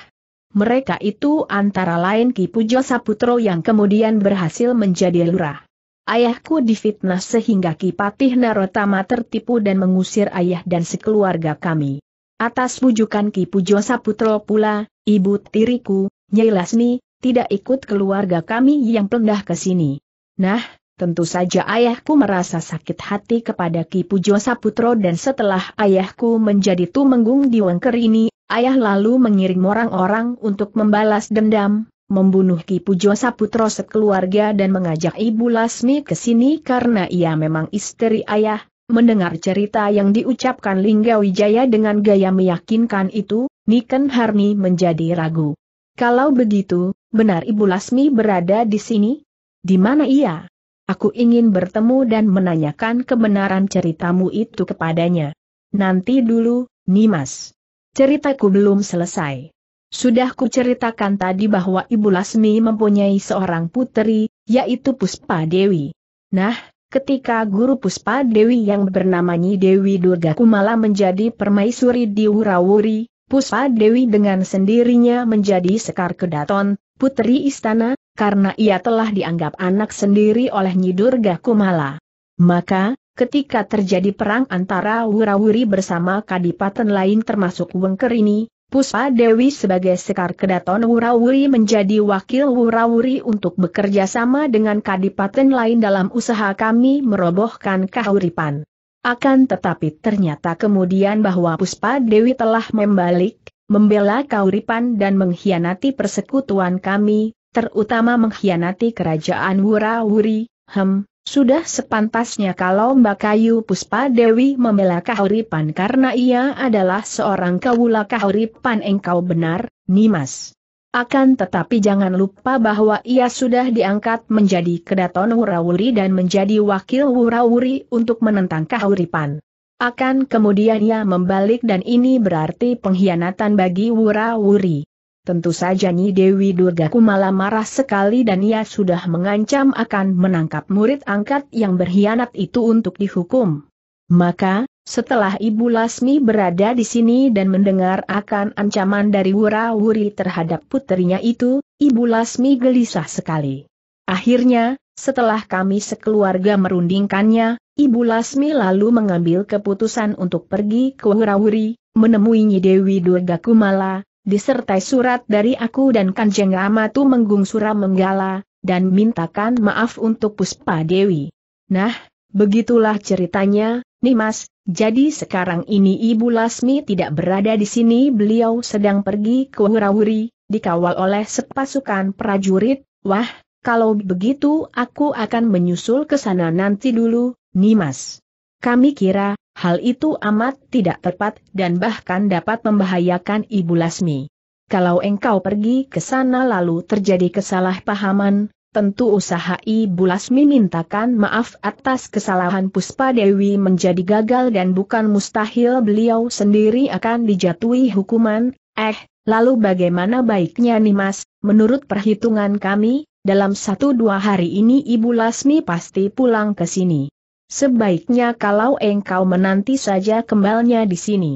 Mereka itu antara lain Ki Pujo Saputro yang kemudian berhasil menjadi lurah. Ayahku difitnah sehingga Ki Patih Narotama tertipu dan mengusir ayah dan sekeluarga kami. Atas bujukan Ki Pujo Saputro pula, ibu tiriku, Nyai Lasmi, tidak ikut keluarga kami yang pendah ke sini. Nah, tentu saja ayahku merasa sakit hati kepada Ki Pujo Saputro dan setelah ayahku menjadi Tumenggung wengker ini, Ayah lalu mengirim orang-orang untuk membalas dendam, membunuh Ki Pujo Saputro sekeluarga dan mengajak Ibu Lasmi ke sini karena ia memang istri ayah. Mendengar cerita yang diucapkan Lingga Wijaya dengan gaya meyakinkan itu, Niken Harni menjadi ragu. Kalau begitu, benar Ibu Lasmi berada di sini? Di mana ia? Aku ingin bertemu dan menanyakan kebenaran ceritamu itu kepadanya. Nanti dulu, Nimas ceritaku belum selesai. Sudah kuceritakan tadi bahwa Ibu Lasmi mempunyai seorang putri, yaitu Puspa Dewi. Nah, ketika guru Puspa Dewi yang bernama Dewi Durga Kumala menjadi permaisuri di Wurawuri, Puspa Dewi dengan sendirinya menjadi Sekar Kedaton, putri istana, karena ia telah dianggap anak sendiri oleh Nyi Durga Kumala. Maka, Ketika terjadi perang antara Wurawuri bersama kadipaten lain termasuk Wengker ini, Puspa Dewi sebagai sekar kedaton Wurawuri menjadi wakil Wurawuri untuk bekerja sama dengan kadipaten lain dalam usaha kami merobohkan kahuripan. Akan tetapi ternyata kemudian bahwa Puspa Dewi telah membalik, membela kahuripan dan mengkhianati persekutuan kami, terutama mengkhianati kerajaan Wurawuri, hem, sudah sepantasnya kalau Mbak Kayu Puspa Dewi membela Kahuripan karena ia adalah seorang kawula Kahuripan engkau benar, Nimas. Akan tetapi jangan lupa bahwa ia sudah diangkat menjadi kedaton Wurawuri dan menjadi wakil Wurawuri untuk menentang Kahuripan. Akan kemudian ia membalik dan ini berarti pengkhianatan bagi Wurawuri. Tentu saja Nyi Dewi Durga Kumala marah sekali dan ia sudah mengancam akan menangkap murid angkat yang berkhianat itu untuk dihukum. Maka, setelah Ibu Lasmi berada di sini dan mendengar akan ancaman dari Wura-Wuri terhadap putrinya itu, Ibu Lasmi gelisah sekali. Akhirnya, setelah kami sekeluarga merundingkannya, Ibu Lasmi lalu mengambil keputusan untuk pergi ke Wura-Wuri, menemui Nyi Dewi Durga Kumala, disertai surat dari aku dan Kanjeng Amatu Menggung Suram Menggala, dan mintakan maaf untuk Puspa Dewi. Nah, begitulah ceritanya, Nimas, jadi sekarang ini Ibu Lasmi tidak berada di sini beliau sedang pergi ke Hurawuri, dikawal oleh sepasukan prajurit, wah, kalau begitu aku akan menyusul ke sana nanti dulu, Nimas. Kami kira, Hal itu amat tidak tepat dan bahkan dapat membahayakan Ibu Lasmi. Kalau engkau pergi ke sana lalu terjadi kesalahpahaman, tentu usaha Ibu Lasmi mintakan maaf atas kesalahan Puspa Dewi menjadi gagal dan bukan mustahil beliau sendiri akan dijatuhi hukuman, eh, lalu bagaimana baiknya nih Mas? menurut perhitungan kami, dalam satu dua hari ini Ibu Lasmi pasti pulang ke sini. Sebaiknya kalau engkau menanti saja kembalnya di sini.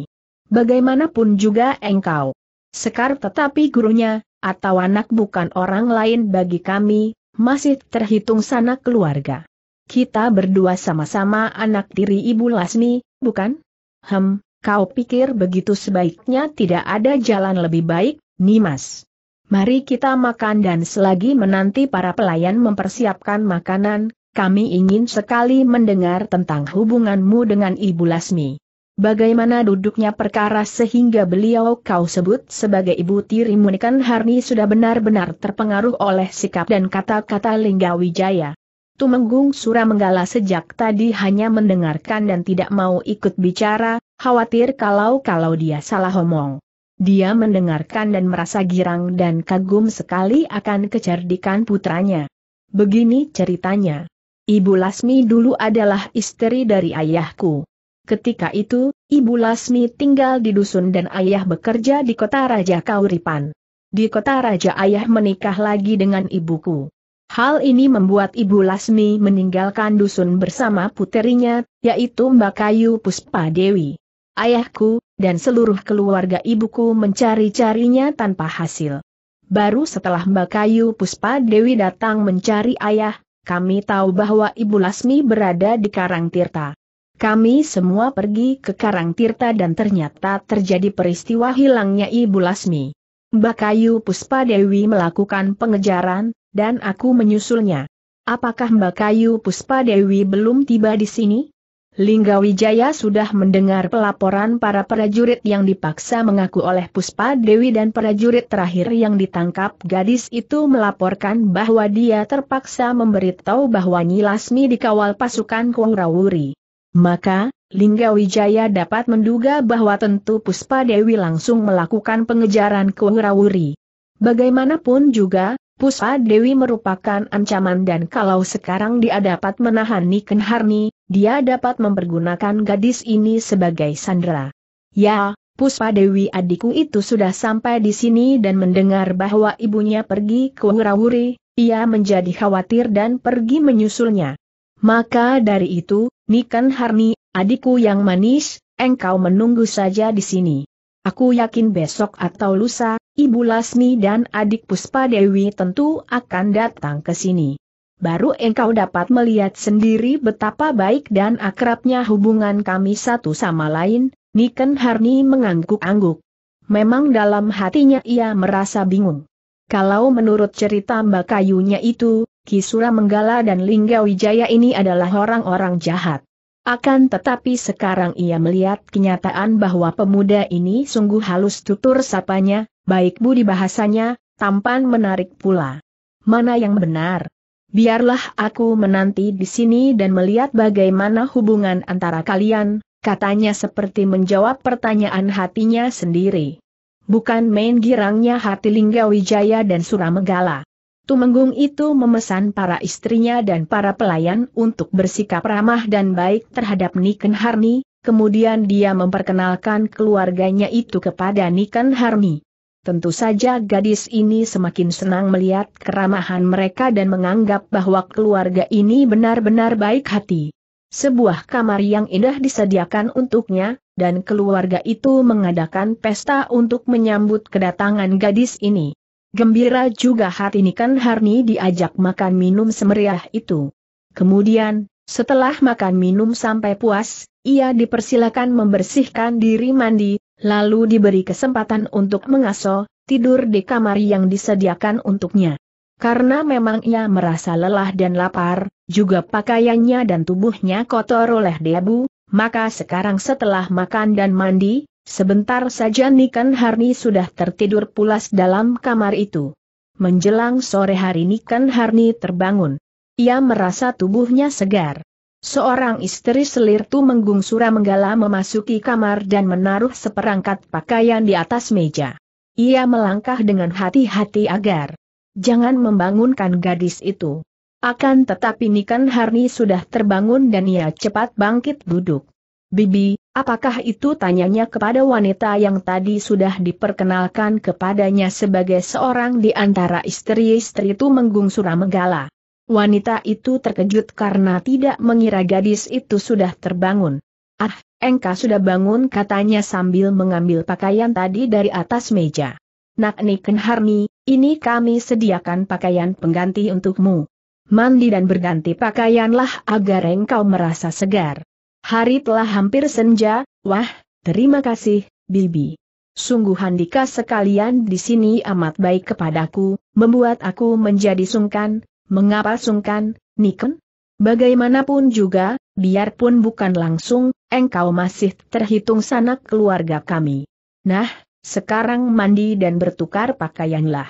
Bagaimanapun juga engkau. Sekar tetapi gurunya, atau anak bukan orang lain bagi kami, masih terhitung sanak keluarga. Kita berdua sama-sama anak tiri Ibu Lasmi, bukan? Hem, kau pikir begitu sebaiknya tidak ada jalan lebih baik, Nimas. Mari kita makan dan selagi menanti para pelayan mempersiapkan makanan, kami ingin sekali mendengar tentang hubunganmu dengan Ibu Lasmi. Bagaimana duduknya perkara sehingga beliau kau sebut sebagai ibu tiri Munikan Harni sudah benar-benar terpengaruh oleh sikap dan kata-kata Lingga Wijaya. Tumenggung Sura menggala sejak tadi hanya mendengarkan dan tidak mau ikut bicara, khawatir kalau-kalau dia salah omong. Dia mendengarkan dan merasa girang dan kagum sekali akan kecerdikan putranya. Begini ceritanya. Ibu Lasmi dulu adalah istri dari ayahku. Ketika itu, Ibu Lasmi tinggal di dusun dan ayah bekerja di kota Raja Kauripan. Di kota Raja ayah menikah lagi dengan ibuku. Hal ini membuat Ibu Lasmi meninggalkan dusun bersama puterinya, yaitu Mbak Kayu Puspa Dewi. Ayahku, dan seluruh keluarga ibuku mencari-carinya tanpa hasil. Baru setelah Mbak Kayu Puspa Dewi datang mencari ayah, kami tahu bahwa Ibu Lasmi berada di Karang Tirta. Kami semua pergi ke Karang Tirta dan ternyata terjadi peristiwa hilangnya Ibu Lasmi. Bakayu Puspa Dewi melakukan pengejaran, dan aku menyusulnya. Apakah Bakayu Puspa Dewi belum tiba di sini? Lingga Wijaya sudah mendengar pelaporan para prajurit yang dipaksa mengaku oleh Puspa Dewi dan prajurit terakhir yang ditangkap gadis itu melaporkan bahwa dia terpaksa memberitahu bahwa Nyilasmi dikawal pasukan Kaurawuri. Maka, Lingga Wijaya dapat menduga bahwa tentu Puspa Dewi langsung melakukan pengejaran Kaurawuri. Bagaimanapun juga, Puspa Dewi merupakan ancaman dan kalau sekarang dia dapat menahan Niken Harni, dia dapat mempergunakan gadis ini sebagai sandera. Ya, Puspa Dewi adikku itu sudah sampai di sini dan mendengar bahwa ibunya pergi ke Wurawuri, ia menjadi khawatir dan pergi menyusulnya. Maka dari itu, Nikan Harni, adikku yang manis, engkau menunggu saja di sini. Aku yakin besok atau lusa, Ibu Lasmi dan adik Puspa Dewi tentu akan datang ke sini baru engkau dapat melihat sendiri betapa baik dan akrabnya hubungan kami satu sama lain, Niken Harni mengangguk-angguk. Memang dalam hatinya ia merasa bingung. Kalau menurut cerita Mbak Kayunya itu, Kisura Menggala dan Lingga Wijaya ini adalah orang-orang jahat. Akan tetapi sekarang ia melihat kenyataan bahwa pemuda ini sungguh halus tutur sapanya, baik budi bahasanya, tampan menarik pula. Mana yang benar? biarlah aku menanti di sini dan melihat bagaimana hubungan antara kalian, katanya seperti menjawab pertanyaan hatinya sendiri. Bukan main girangnya hati Lingga Wijaya dan Suramegala. Tumenggung itu memesan para istrinya dan para pelayan untuk bersikap ramah dan baik terhadap Niken Harni, kemudian dia memperkenalkan keluarganya itu kepada Niken Harni. Tentu saja gadis ini semakin senang melihat keramahan mereka dan menganggap bahwa keluarga ini benar-benar baik hati. Sebuah kamar yang indah disediakan untuknya, dan keluarga itu mengadakan pesta untuk menyambut kedatangan gadis ini. Gembira juga hati Nikan Harni diajak makan minum semeriah itu. Kemudian, setelah makan minum sampai puas, ia dipersilakan membersihkan diri mandi, lalu diberi kesempatan untuk mengaso, tidur di kamar yang disediakan untuknya. Karena memang ia merasa lelah dan lapar, juga pakaiannya dan tubuhnya kotor oleh debu, maka sekarang setelah makan dan mandi, sebentar saja Niken Harni sudah tertidur pulas dalam kamar itu. Menjelang sore hari Niken Harni terbangun. Ia merasa tubuhnya segar. Seorang istri selir menggung Sura Menggala memasuki kamar dan menaruh seperangkat pakaian di atas meja. Ia melangkah dengan hati-hati agar jangan membangunkan gadis itu. Akan tetapi Nikan Harni sudah terbangun dan ia cepat bangkit duduk. Bibi, apakah itu tanyanya kepada wanita yang tadi sudah diperkenalkan kepadanya sebagai seorang di antara istri-istri itu Tumenggung menggala. Wanita itu terkejut karena tidak mengira gadis itu sudah terbangun. Ah, engkau sudah bangun katanya sambil mengambil pakaian tadi dari atas meja. Nak Niken Harni, ini kami sediakan pakaian pengganti untukmu. Mandi dan berganti pakaianlah agar engkau merasa segar. Hari telah hampir senja, wah, terima kasih, Bibi. Sungguh handika sekalian di sini amat baik kepadaku, membuat aku menjadi sungkan, Mengapa sungkan, Niken? Bagaimanapun juga, biarpun bukan langsung, engkau masih terhitung sanak keluarga kami. Nah, sekarang mandi dan bertukar pakaianlah.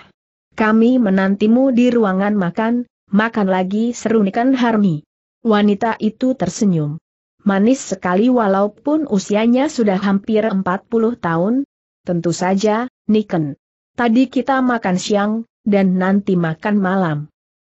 Kami menantimu di ruangan makan, makan lagi seru Harmi. Wanita itu tersenyum. Manis sekali walaupun usianya sudah hampir 40 tahun. Tentu saja, Niken. Tadi kita makan siang, dan nanti makan malam.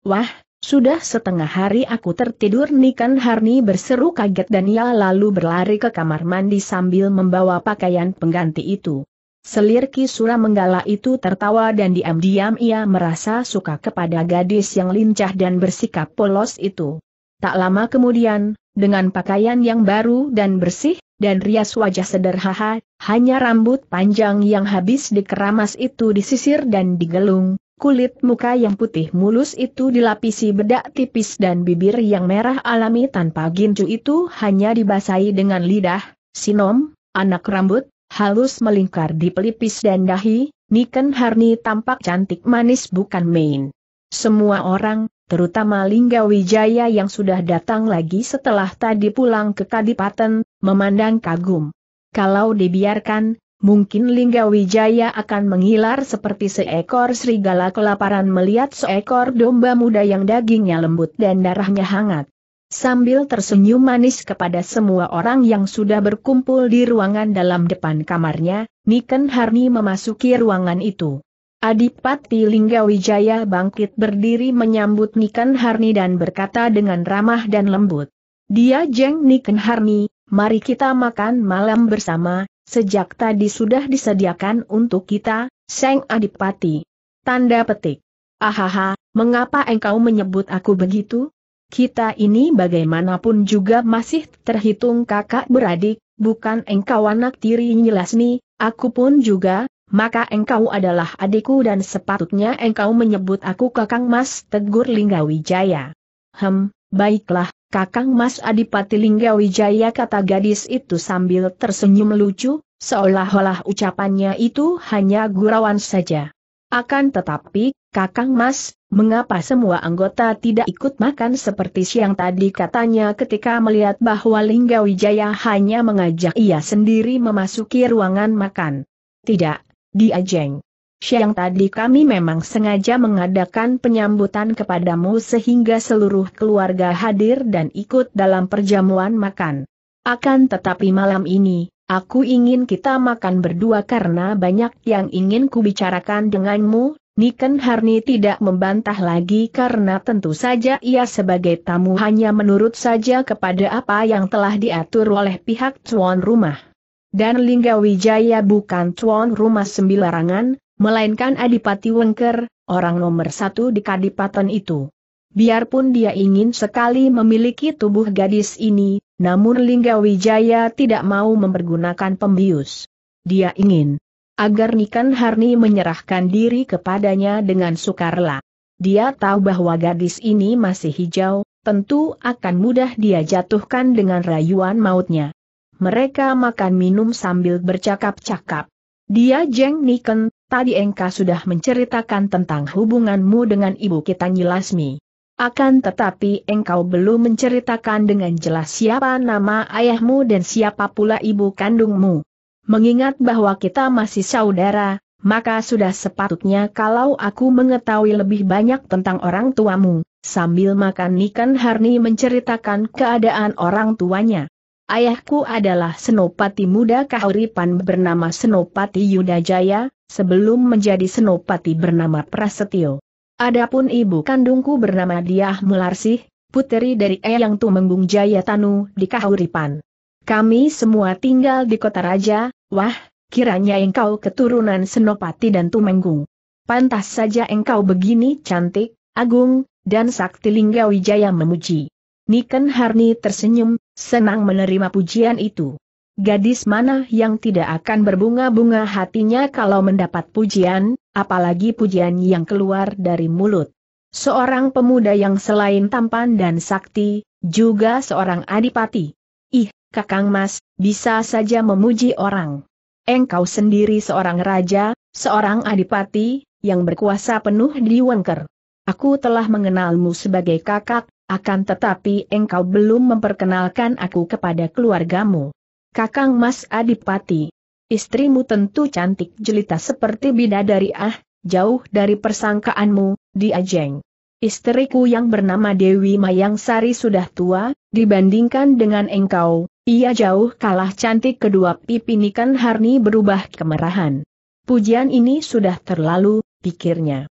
Wah, sudah setengah hari aku tertidur Nikan Harni berseru kaget dan ia lalu berlari ke kamar mandi sambil membawa pakaian pengganti itu. Selir Kisura Menggala itu tertawa dan diam-diam ia merasa suka kepada gadis yang lincah dan bersikap polos itu. Tak lama kemudian, dengan pakaian yang baru dan bersih, dan rias wajah sederhana, hanya rambut panjang yang habis dikeramas itu disisir dan digelung, Kulit muka yang putih mulus itu dilapisi bedak tipis dan bibir yang merah alami tanpa gincu itu hanya dibasahi dengan lidah, sinom, anak rambut, halus melingkar di pelipis dan dahi, Niken Harni tampak cantik manis bukan main. Semua orang, terutama Lingga Wijaya yang sudah datang lagi setelah tadi pulang ke Kadipaten, memandang kagum. Kalau dibiarkan, mungkin Lingga Wijaya akan menghilar seperti seekor serigala kelaparan melihat seekor domba muda yang dagingnya lembut dan darahnya hangat. Sambil tersenyum manis kepada semua orang yang sudah berkumpul di ruangan dalam depan kamarnya, Niken Harni memasuki ruangan itu. Adipati Lingga Wijaya bangkit berdiri menyambut Niken Harni dan berkata dengan ramah dan lembut. Dia Jeng Niken Harni, mari kita makan malam bersama, Sejak tadi sudah disediakan untuk kita, Seng Adipati. Tanda petik. Ahaha, mengapa engkau menyebut aku begitu? Kita ini bagaimanapun juga masih terhitung kakak beradik, bukan engkau anak tiri Nyilasni, aku pun juga, maka engkau adalah adikku dan sepatutnya engkau menyebut aku kakang mas Tegur Linggawijaya. Hem, Baiklah, Kakang Mas Adipati Linggawijaya kata gadis itu sambil tersenyum lucu, seolah-olah ucapannya itu hanya gurauan saja. Akan tetapi, Kakang Mas, mengapa semua anggota tidak ikut makan seperti siang tadi katanya ketika melihat bahwa Linggawijaya hanya mengajak ia sendiri memasuki ruangan makan. Tidak, diajeng. Siang tadi kami memang sengaja mengadakan penyambutan kepadamu sehingga seluruh keluarga hadir dan ikut dalam perjamuan makan. Akan tetapi malam ini, aku ingin kita makan berdua karena banyak yang ingin kubicarakan denganmu, Niken Harni tidak membantah lagi karena tentu saja ia sebagai tamu hanya menurut saja kepada apa yang telah diatur oleh pihak tuan rumah. Dan Lingga Wijaya bukan tuan rumah sembilarangan, melainkan Adipati Wengker, orang nomor satu di kadipaten itu. Biarpun dia ingin sekali memiliki tubuh gadis ini, namun Lingga Wijaya tidak mau mempergunakan pembius. Dia ingin agar Nikan Harni menyerahkan diri kepadanya dengan sukarela. Dia tahu bahwa gadis ini masih hijau, tentu akan mudah dia jatuhkan dengan rayuan mautnya. Mereka makan minum sambil bercakap-cakap. Dia Jeng Niken, tadi engkau sudah menceritakan tentang hubunganmu dengan ibu kita Nyilasmi. Akan tetapi engkau belum menceritakan dengan jelas siapa nama ayahmu dan siapa pula ibu kandungmu. Mengingat bahwa kita masih saudara, maka sudah sepatutnya kalau aku mengetahui lebih banyak tentang orang tuamu. Sambil makan Niken Harni menceritakan keadaan orang tuanya. Ayahku adalah Senopati Muda Kahuripan bernama Senopati Yudajaya, sebelum menjadi Senopati bernama Prasetyo. Adapun ibu kandungku bernama Diah Mularsih, puteri dari Eyang Tumenggung Jayatanu di Kahuripan. Kami semua tinggal di kota raja, wah, kiranya engkau keturunan Senopati dan Tumenggung. Pantas saja engkau begini cantik, agung, dan sakti lingga wijaya memuji. Niken Harni tersenyum, Senang menerima pujian itu. Gadis mana yang tidak akan berbunga-bunga hatinya kalau mendapat pujian, apalagi pujian yang keluar dari mulut. Seorang pemuda yang selain tampan dan sakti, juga seorang adipati. Ih, Kakang Mas, bisa saja memuji orang. Engkau sendiri seorang raja, seorang adipati, yang berkuasa penuh di Wengker. Aku telah mengenalmu sebagai kakak, akan tetapi engkau belum memperkenalkan aku kepada keluargamu. Kakang Mas Adipati. Istrimu tentu cantik jelita seperti bidadari ah, jauh dari persangkaanmu, diajeng. Istriku yang bernama Dewi Mayang Sari sudah tua, dibandingkan dengan engkau, ia jauh kalah cantik kedua pipi pipinikan Harni berubah kemerahan. Pujian ini sudah terlalu, pikirnya.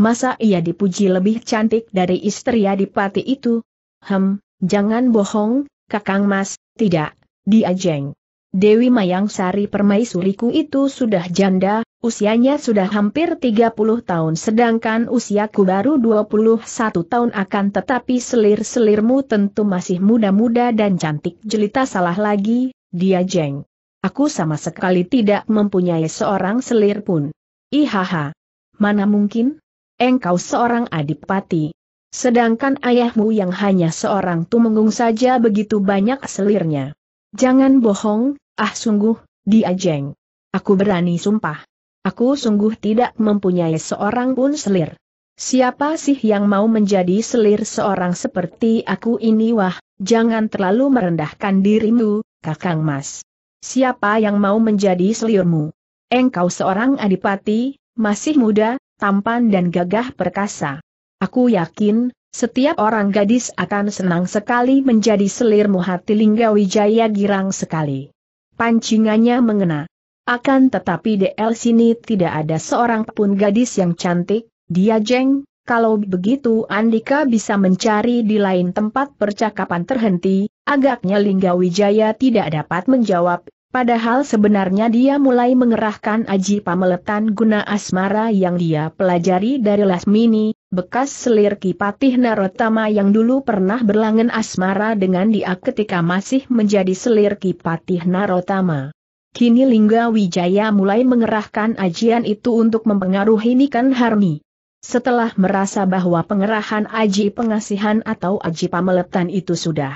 Masa ia dipuji lebih cantik dari istri adipati itu? Hem, jangan bohong, kakang mas, tidak, dia jeng. Dewi Mayang Sari permaisuriku itu sudah janda, usianya sudah hampir 30 tahun sedangkan usiaku baru 21 tahun akan tetapi selir-selirmu tentu masih muda-muda dan cantik jelita salah lagi, dia jeng. Aku sama sekali tidak mempunyai seorang selir pun. Ihaha. Mana mungkin? engkau seorang adipati. Sedangkan ayahmu yang hanya seorang tumenggung saja begitu banyak selirnya. Jangan bohong, ah sungguh, diajeng. Aku berani sumpah. Aku sungguh tidak mempunyai seorang pun selir. Siapa sih yang mau menjadi selir seorang seperti aku ini wah, jangan terlalu merendahkan dirimu, kakang mas. Siapa yang mau menjadi selirmu? Engkau seorang adipati, masih muda, tampan dan gagah perkasa. Aku yakin, setiap orang gadis akan senang sekali menjadi selirmu hati wijaya girang sekali. Pancingannya mengena. Akan tetapi DL sini tidak ada seorang pun gadis yang cantik, dia jeng, kalau begitu Andika bisa mencari di lain tempat percakapan terhenti, agaknya Lingga wijaya tidak dapat menjawab, Padahal sebenarnya dia mulai mengerahkan aji pameletan guna asmara yang dia pelajari dari Lasmini, bekas selir Kipatih Narotama yang dulu pernah berlangen asmara dengan dia ketika masih menjadi selir Kipatih Narotama. Kini Lingga Wijaya mulai mengerahkan ajian itu untuk mempengaruhi Nikan Harmi. Setelah merasa bahwa pengerahan aji pengasihan atau aji pameletan itu sudah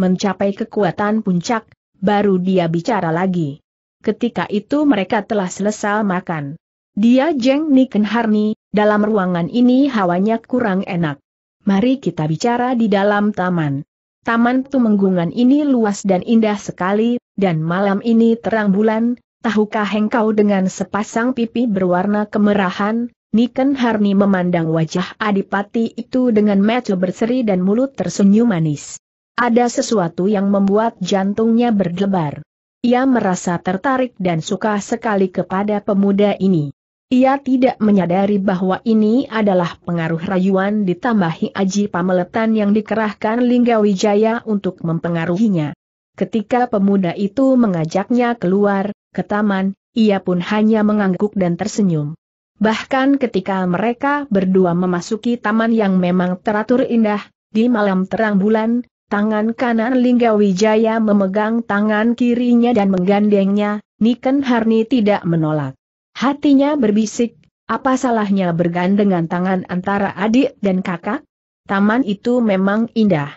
mencapai kekuatan puncak, baru dia bicara lagi. Ketika itu mereka telah selesai makan. Dia jeng Niken Harni, dalam ruangan ini hawanya kurang enak. Mari kita bicara di dalam taman. Taman Tumenggungan ini luas dan indah sekali, dan malam ini terang bulan, tahukah engkau dengan sepasang pipi berwarna kemerahan, Niken Harni memandang wajah adipati itu dengan mata berseri dan mulut tersenyum manis. Ada sesuatu yang membuat jantungnya berdebar. Ia merasa tertarik dan suka sekali kepada pemuda ini. Ia tidak menyadari bahwa ini adalah pengaruh rayuan ditambahi Aji Pameletan yang dikerahkan Wijaya untuk mempengaruhinya. Ketika pemuda itu mengajaknya keluar, ke taman, ia pun hanya mengangguk dan tersenyum. Bahkan ketika mereka berdua memasuki taman yang memang teratur indah, di malam terang bulan, Tangan kanan Lingga Wijaya memegang tangan kirinya dan menggandengnya, Niken Harni tidak menolak. Hatinya berbisik, apa salahnya bergandengan tangan antara adik dan kakak? Taman itu memang indah.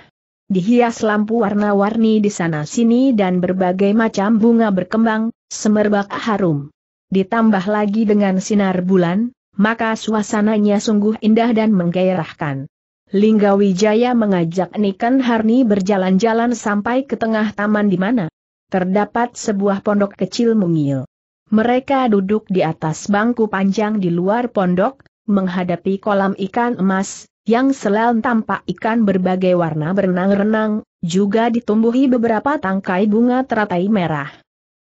Dihias lampu warna-warni di sana-sini dan berbagai macam bunga berkembang, semerbak harum. Ditambah lagi dengan sinar bulan, maka suasananya sungguh indah dan menggairahkan. Lingga Wijaya mengajak Nikan Harni berjalan-jalan sampai ke tengah taman di mana terdapat sebuah pondok kecil mungil. Mereka duduk di atas bangku panjang di luar pondok, menghadapi kolam ikan emas, yang selal tampak ikan berbagai warna berenang-renang, juga ditumbuhi beberapa tangkai bunga teratai merah.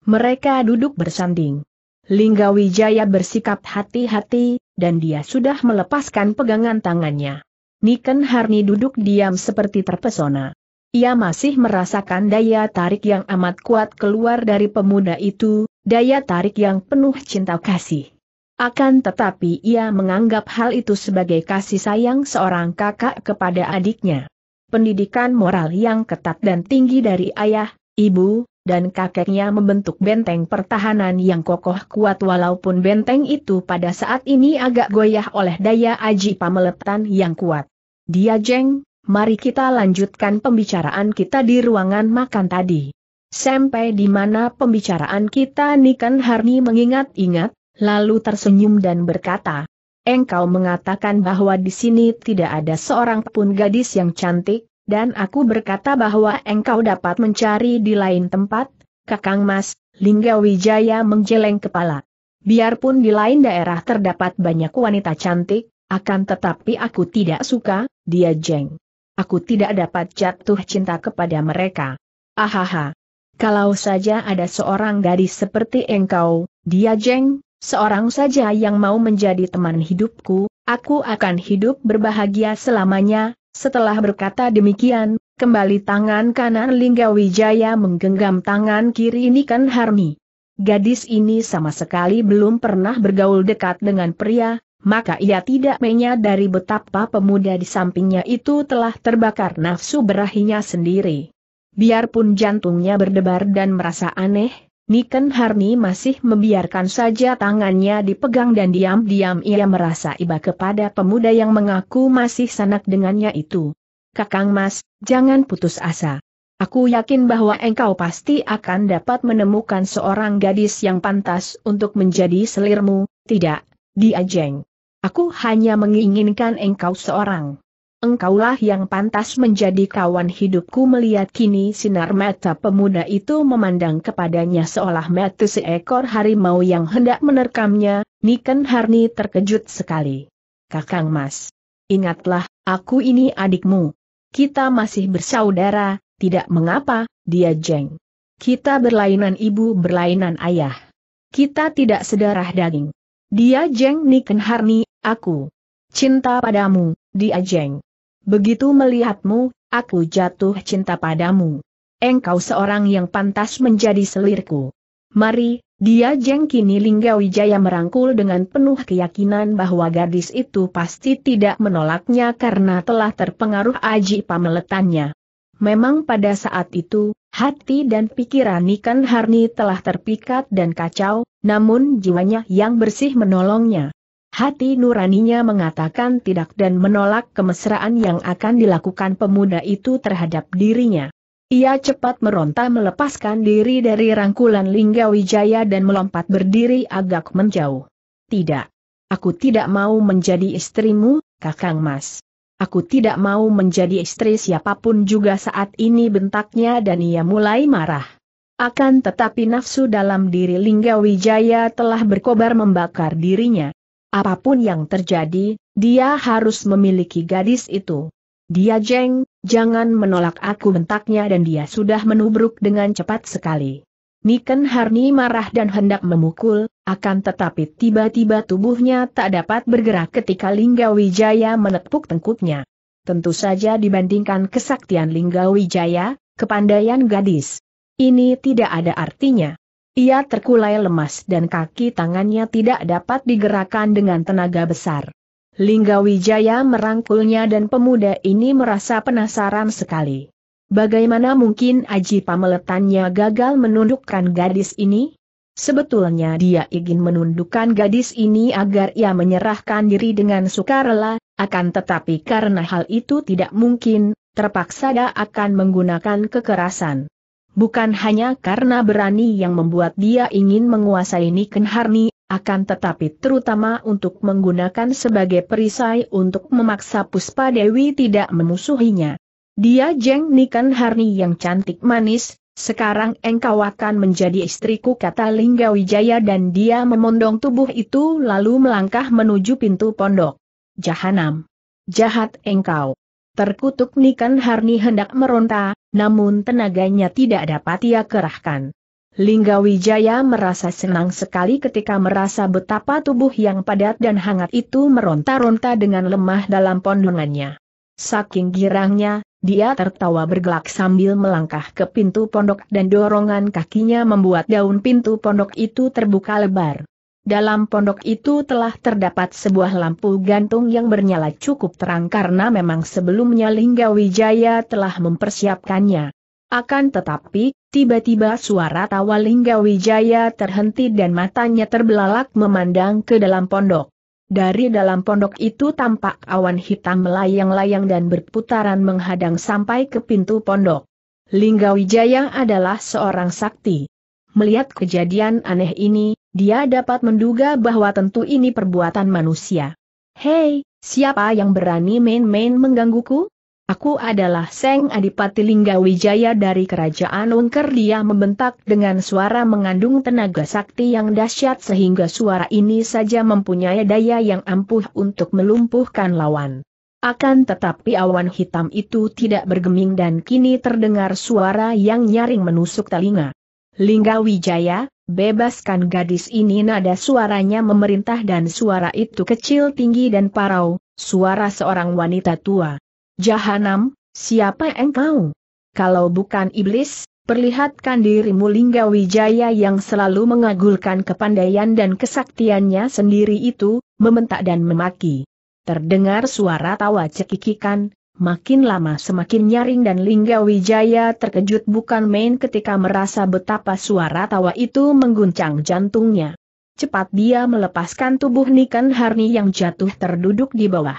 Mereka duduk bersanding. Lingga Wijaya bersikap hati-hati, dan dia sudah melepaskan pegangan tangannya. Niken Harni duduk diam seperti terpesona. Ia masih merasakan daya tarik yang amat kuat keluar dari pemuda itu, daya tarik yang penuh cinta kasih. Akan tetapi ia menganggap hal itu sebagai kasih sayang seorang kakak kepada adiknya. Pendidikan moral yang ketat dan tinggi dari ayah, ibu, dan kakeknya membentuk benteng pertahanan yang kokoh kuat walaupun benteng itu pada saat ini agak goyah oleh daya aji pameletan yang kuat. Dia jeng, mari kita lanjutkan pembicaraan kita di ruangan makan tadi. Sampai di mana pembicaraan kita Nikan Harni mengingat-ingat, lalu tersenyum dan berkata, Engkau mengatakan bahwa di sini tidak ada seorang pun gadis yang cantik, dan aku berkata bahwa engkau dapat mencari di lain tempat, Kakang Mas, Lingga Wijaya menjeleng kepala. Biarpun di lain daerah terdapat banyak wanita cantik, akan tetapi aku tidak suka, dia jeng. Aku tidak dapat jatuh cinta kepada mereka. Ahaha. Kalau saja ada seorang gadis seperti engkau, dia jeng, seorang saja yang mau menjadi teman hidupku, aku akan hidup berbahagia selamanya. Setelah berkata demikian, kembali tangan kanan Lingga Wijaya menggenggam tangan kiri Nikan Harni. Gadis ini sama sekali belum pernah bergaul dekat dengan pria, maka ia tidak menyadari betapa pemuda di sampingnya itu telah terbakar nafsu berahinya sendiri. Biarpun jantungnya berdebar dan merasa aneh, Niken Harni masih membiarkan saja tangannya dipegang dan diam-diam ia merasa iba kepada pemuda yang mengaku masih sanak dengannya itu. Kakang Mas, jangan putus asa. Aku yakin bahwa engkau pasti akan dapat menemukan seorang gadis yang pantas untuk menjadi selirmu, tidak, diajeng. Aku hanya menginginkan engkau seorang. Engkaulah yang pantas menjadi kawan hidupku melihat kini sinar mata pemuda itu memandang kepadanya seolah mata seekor harimau yang hendak menerkamnya, Niken Harni terkejut sekali. Kakang Mas. Ingatlah, aku ini adikmu. Kita masih bersaudara, tidak mengapa, dia jeng. Kita berlainan ibu berlainan ayah. Kita tidak sedarah daging. Dia Jeng Niken Harni, aku cinta padamu, dia Jeng. Begitu melihatmu, aku jatuh cinta padamu. Engkau seorang yang pantas menjadi selirku. Mari, dia Jeng kini Wijaya merangkul dengan penuh keyakinan bahwa gadis itu pasti tidak menolaknya karena telah terpengaruh aji pameletannya. Memang pada saat itu, Hati dan pikiran Nikan Harni telah terpikat dan kacau, namun jiwanya yang bersih menolongnya. Hati nuraninya mengatakan tidak dan menolak kemesraan yang akan dilakukan pemuda itu terhadap dirinya. Ia cepat meronta melepaskan diri dari rangkulan Lingga Wijaya dan melompat berdiri agak menjauh. Tidak. Aku tidak mau menjadi istrimu, Kakang Mas. Aku tidak mau menjadi istri siapapun juga saat ini bentaknya dan ia mulai marah. Akan tetapi nafsu dalam diri Lingga Wijaya telah berkobar membakar dirinya. Apapun yang terjadi, dia harus memiliki gadis itu. Dia jeng, jangan menolak aku bentaknya dan dia sudah menubruk dengan cepat sekali. Niken Harni marah dan hendak memukul, akan tetapi tiba-tiba tubuhnya tak dapat bergerak ketika Lingga Wijaya menepuk tengkuknya. Tentu saja dibandingkan kesaktian Lingga Wijaya, kepandaian gadis. Ini tidak ada artinya. Ia terkulai lemas dan kaki tangannya tidak dapat digerakkan dengan tenaga besar. Lingga Wijaya merangkulnya dan pemuda ini merasa penasaran sekali. Bagaimana mungkin Aji pameletannya gagal menundukkan gadis ini? Sebetulnya dia ingin menundukkan gadis ini agar ia menyerahkan diri dengan sukarela, akan tetapi karena hal itu tidak mungkin, terpaksa dia akan menggunakan kekerasan. Bukan hanya karena berani yang membuat dia ingin menguasai Niken Harni, akan tetapi terutama untuk menggunakan sebagai perisai untuk memaksa Puspa Dewi tidak memusuhinya. Dia Jeng Niken Harni yang cantik manis, sekarang engkau akan menjadi istriku kata Lingga Wijaya dan dia memondong tubuh itu lalu melangkah menuju pintu pondok. Jahanam. Jahat engkau. Terkutuk Nikan Harni hendak meronta, namun tenaganya tidak dapat ia kerahkan. Lingga Wijaya merasa senang sekali ketika merasa betapa tubuh yang padat dan hangat itu meronta-ronta dengan lemah dalam pondongannya. Saking girangnya, dia tertawa bergelak sambil melangkah ke pintu pondok dan dorongan kakinya membuat daun pintu pondok itu terbuka lebar. Dalam pondok itu telah terdapat sebuah lampu gantung yang bernyala cukup terang karena memang sebelumnya Lingga Wijaya telah mempersiapkannya. Akan tetapi, tiba-tiba suara tawa Lingga Wijaya terhenti dan matanya terbelalak memandang ke dalam pondok. Dari dalam pondok itu tampak awan hitam melayang-layang dan berputaran menghadang sampai ke pintu pondok. Wijaya adalah seorang sakti. Melihat kejadian aneh ini, dia dapat menduga bahwa tentu ini perbuatan manusia. Hei, siapa yang berani main-main menggangguku? Aku adalah Seng Adipati Lingga Wijaya dari Kerajaan Ungker dia membentak dengan suara mengandung tenaga sakti yang dahsyat sehingga suara ini saja mempunyai daya yang ampuh untuk melumpuhkan lawan. Akan tetapi awan hitam itu tidak bergeming dan kini terdengar suara yang nyaring menusuk telinga. Lingga Wijaya, bebaskan gadis ini nada suaranya memerintah dan suara itu kecil tinggi dan parau, suara seorang wanita tua. Jahanam, siapa engkau? Kalau bukan iblis, perlihatkan dirimu Lingga Wijaya yang selalu mengagulkan kepandaian dan kesaktiannya sendiri itu, mementak dan memaki. Terdengar suara tawa cekikikan, makin lama semakin nyaring dan Lingga Wijaya terkejut bukan main ketika merasa betapa suara tawa itu mengguncang jantungnya. Cepat dia melepaskan tubuh Nikan Harni yang jatuh terduduk di bawah.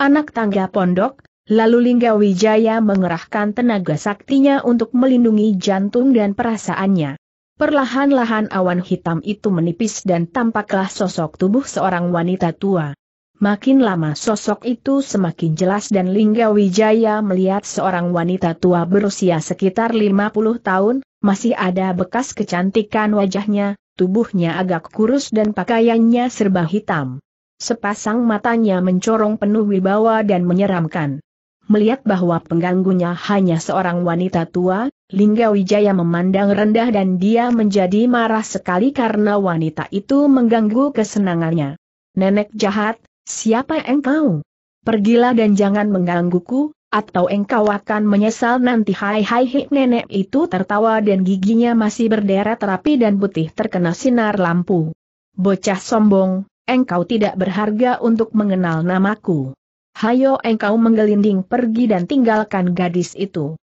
Anak tangga pondok, Lalu Lingga Wijaya mengerahkan tenaga saktinya untuk melindungi jantung dan perasaannya. Perlahan-lahan awan hitam itu menipis dan tampaklah sosok tubuh seorang wanita tua. Makin lama sosok itu semakin jelas dan Lingga Wijaya melihat seorang wanita tua berusia sekitar 50 tahun, masih ada bekas kecantikan wajahnya, tubuhnya agak kurus dan pakaiannya serba hitam. Sepasang matanya mencorong penuh wibawa dan menyeramkan melihat bahwa pengganggunya hanya seorang wanita tua, Lingga Wijaya memandang rendah dan dia menjadi marah sekali karena wanita itu mengganggu kesenangannya. Nenek jahat, siapa engkau? Pergilah dan jangan menggangguku, atau engkau akan menyesal nanti hai hai hik nenek itu tertawa dan giginya masih berderet rapi dan putih terkena sinar lampu. Bocah sombong, engkau tidak berharga untuk mengenal namaku hayo engkau menggelinding pergi dan tinggalkan gadis itu.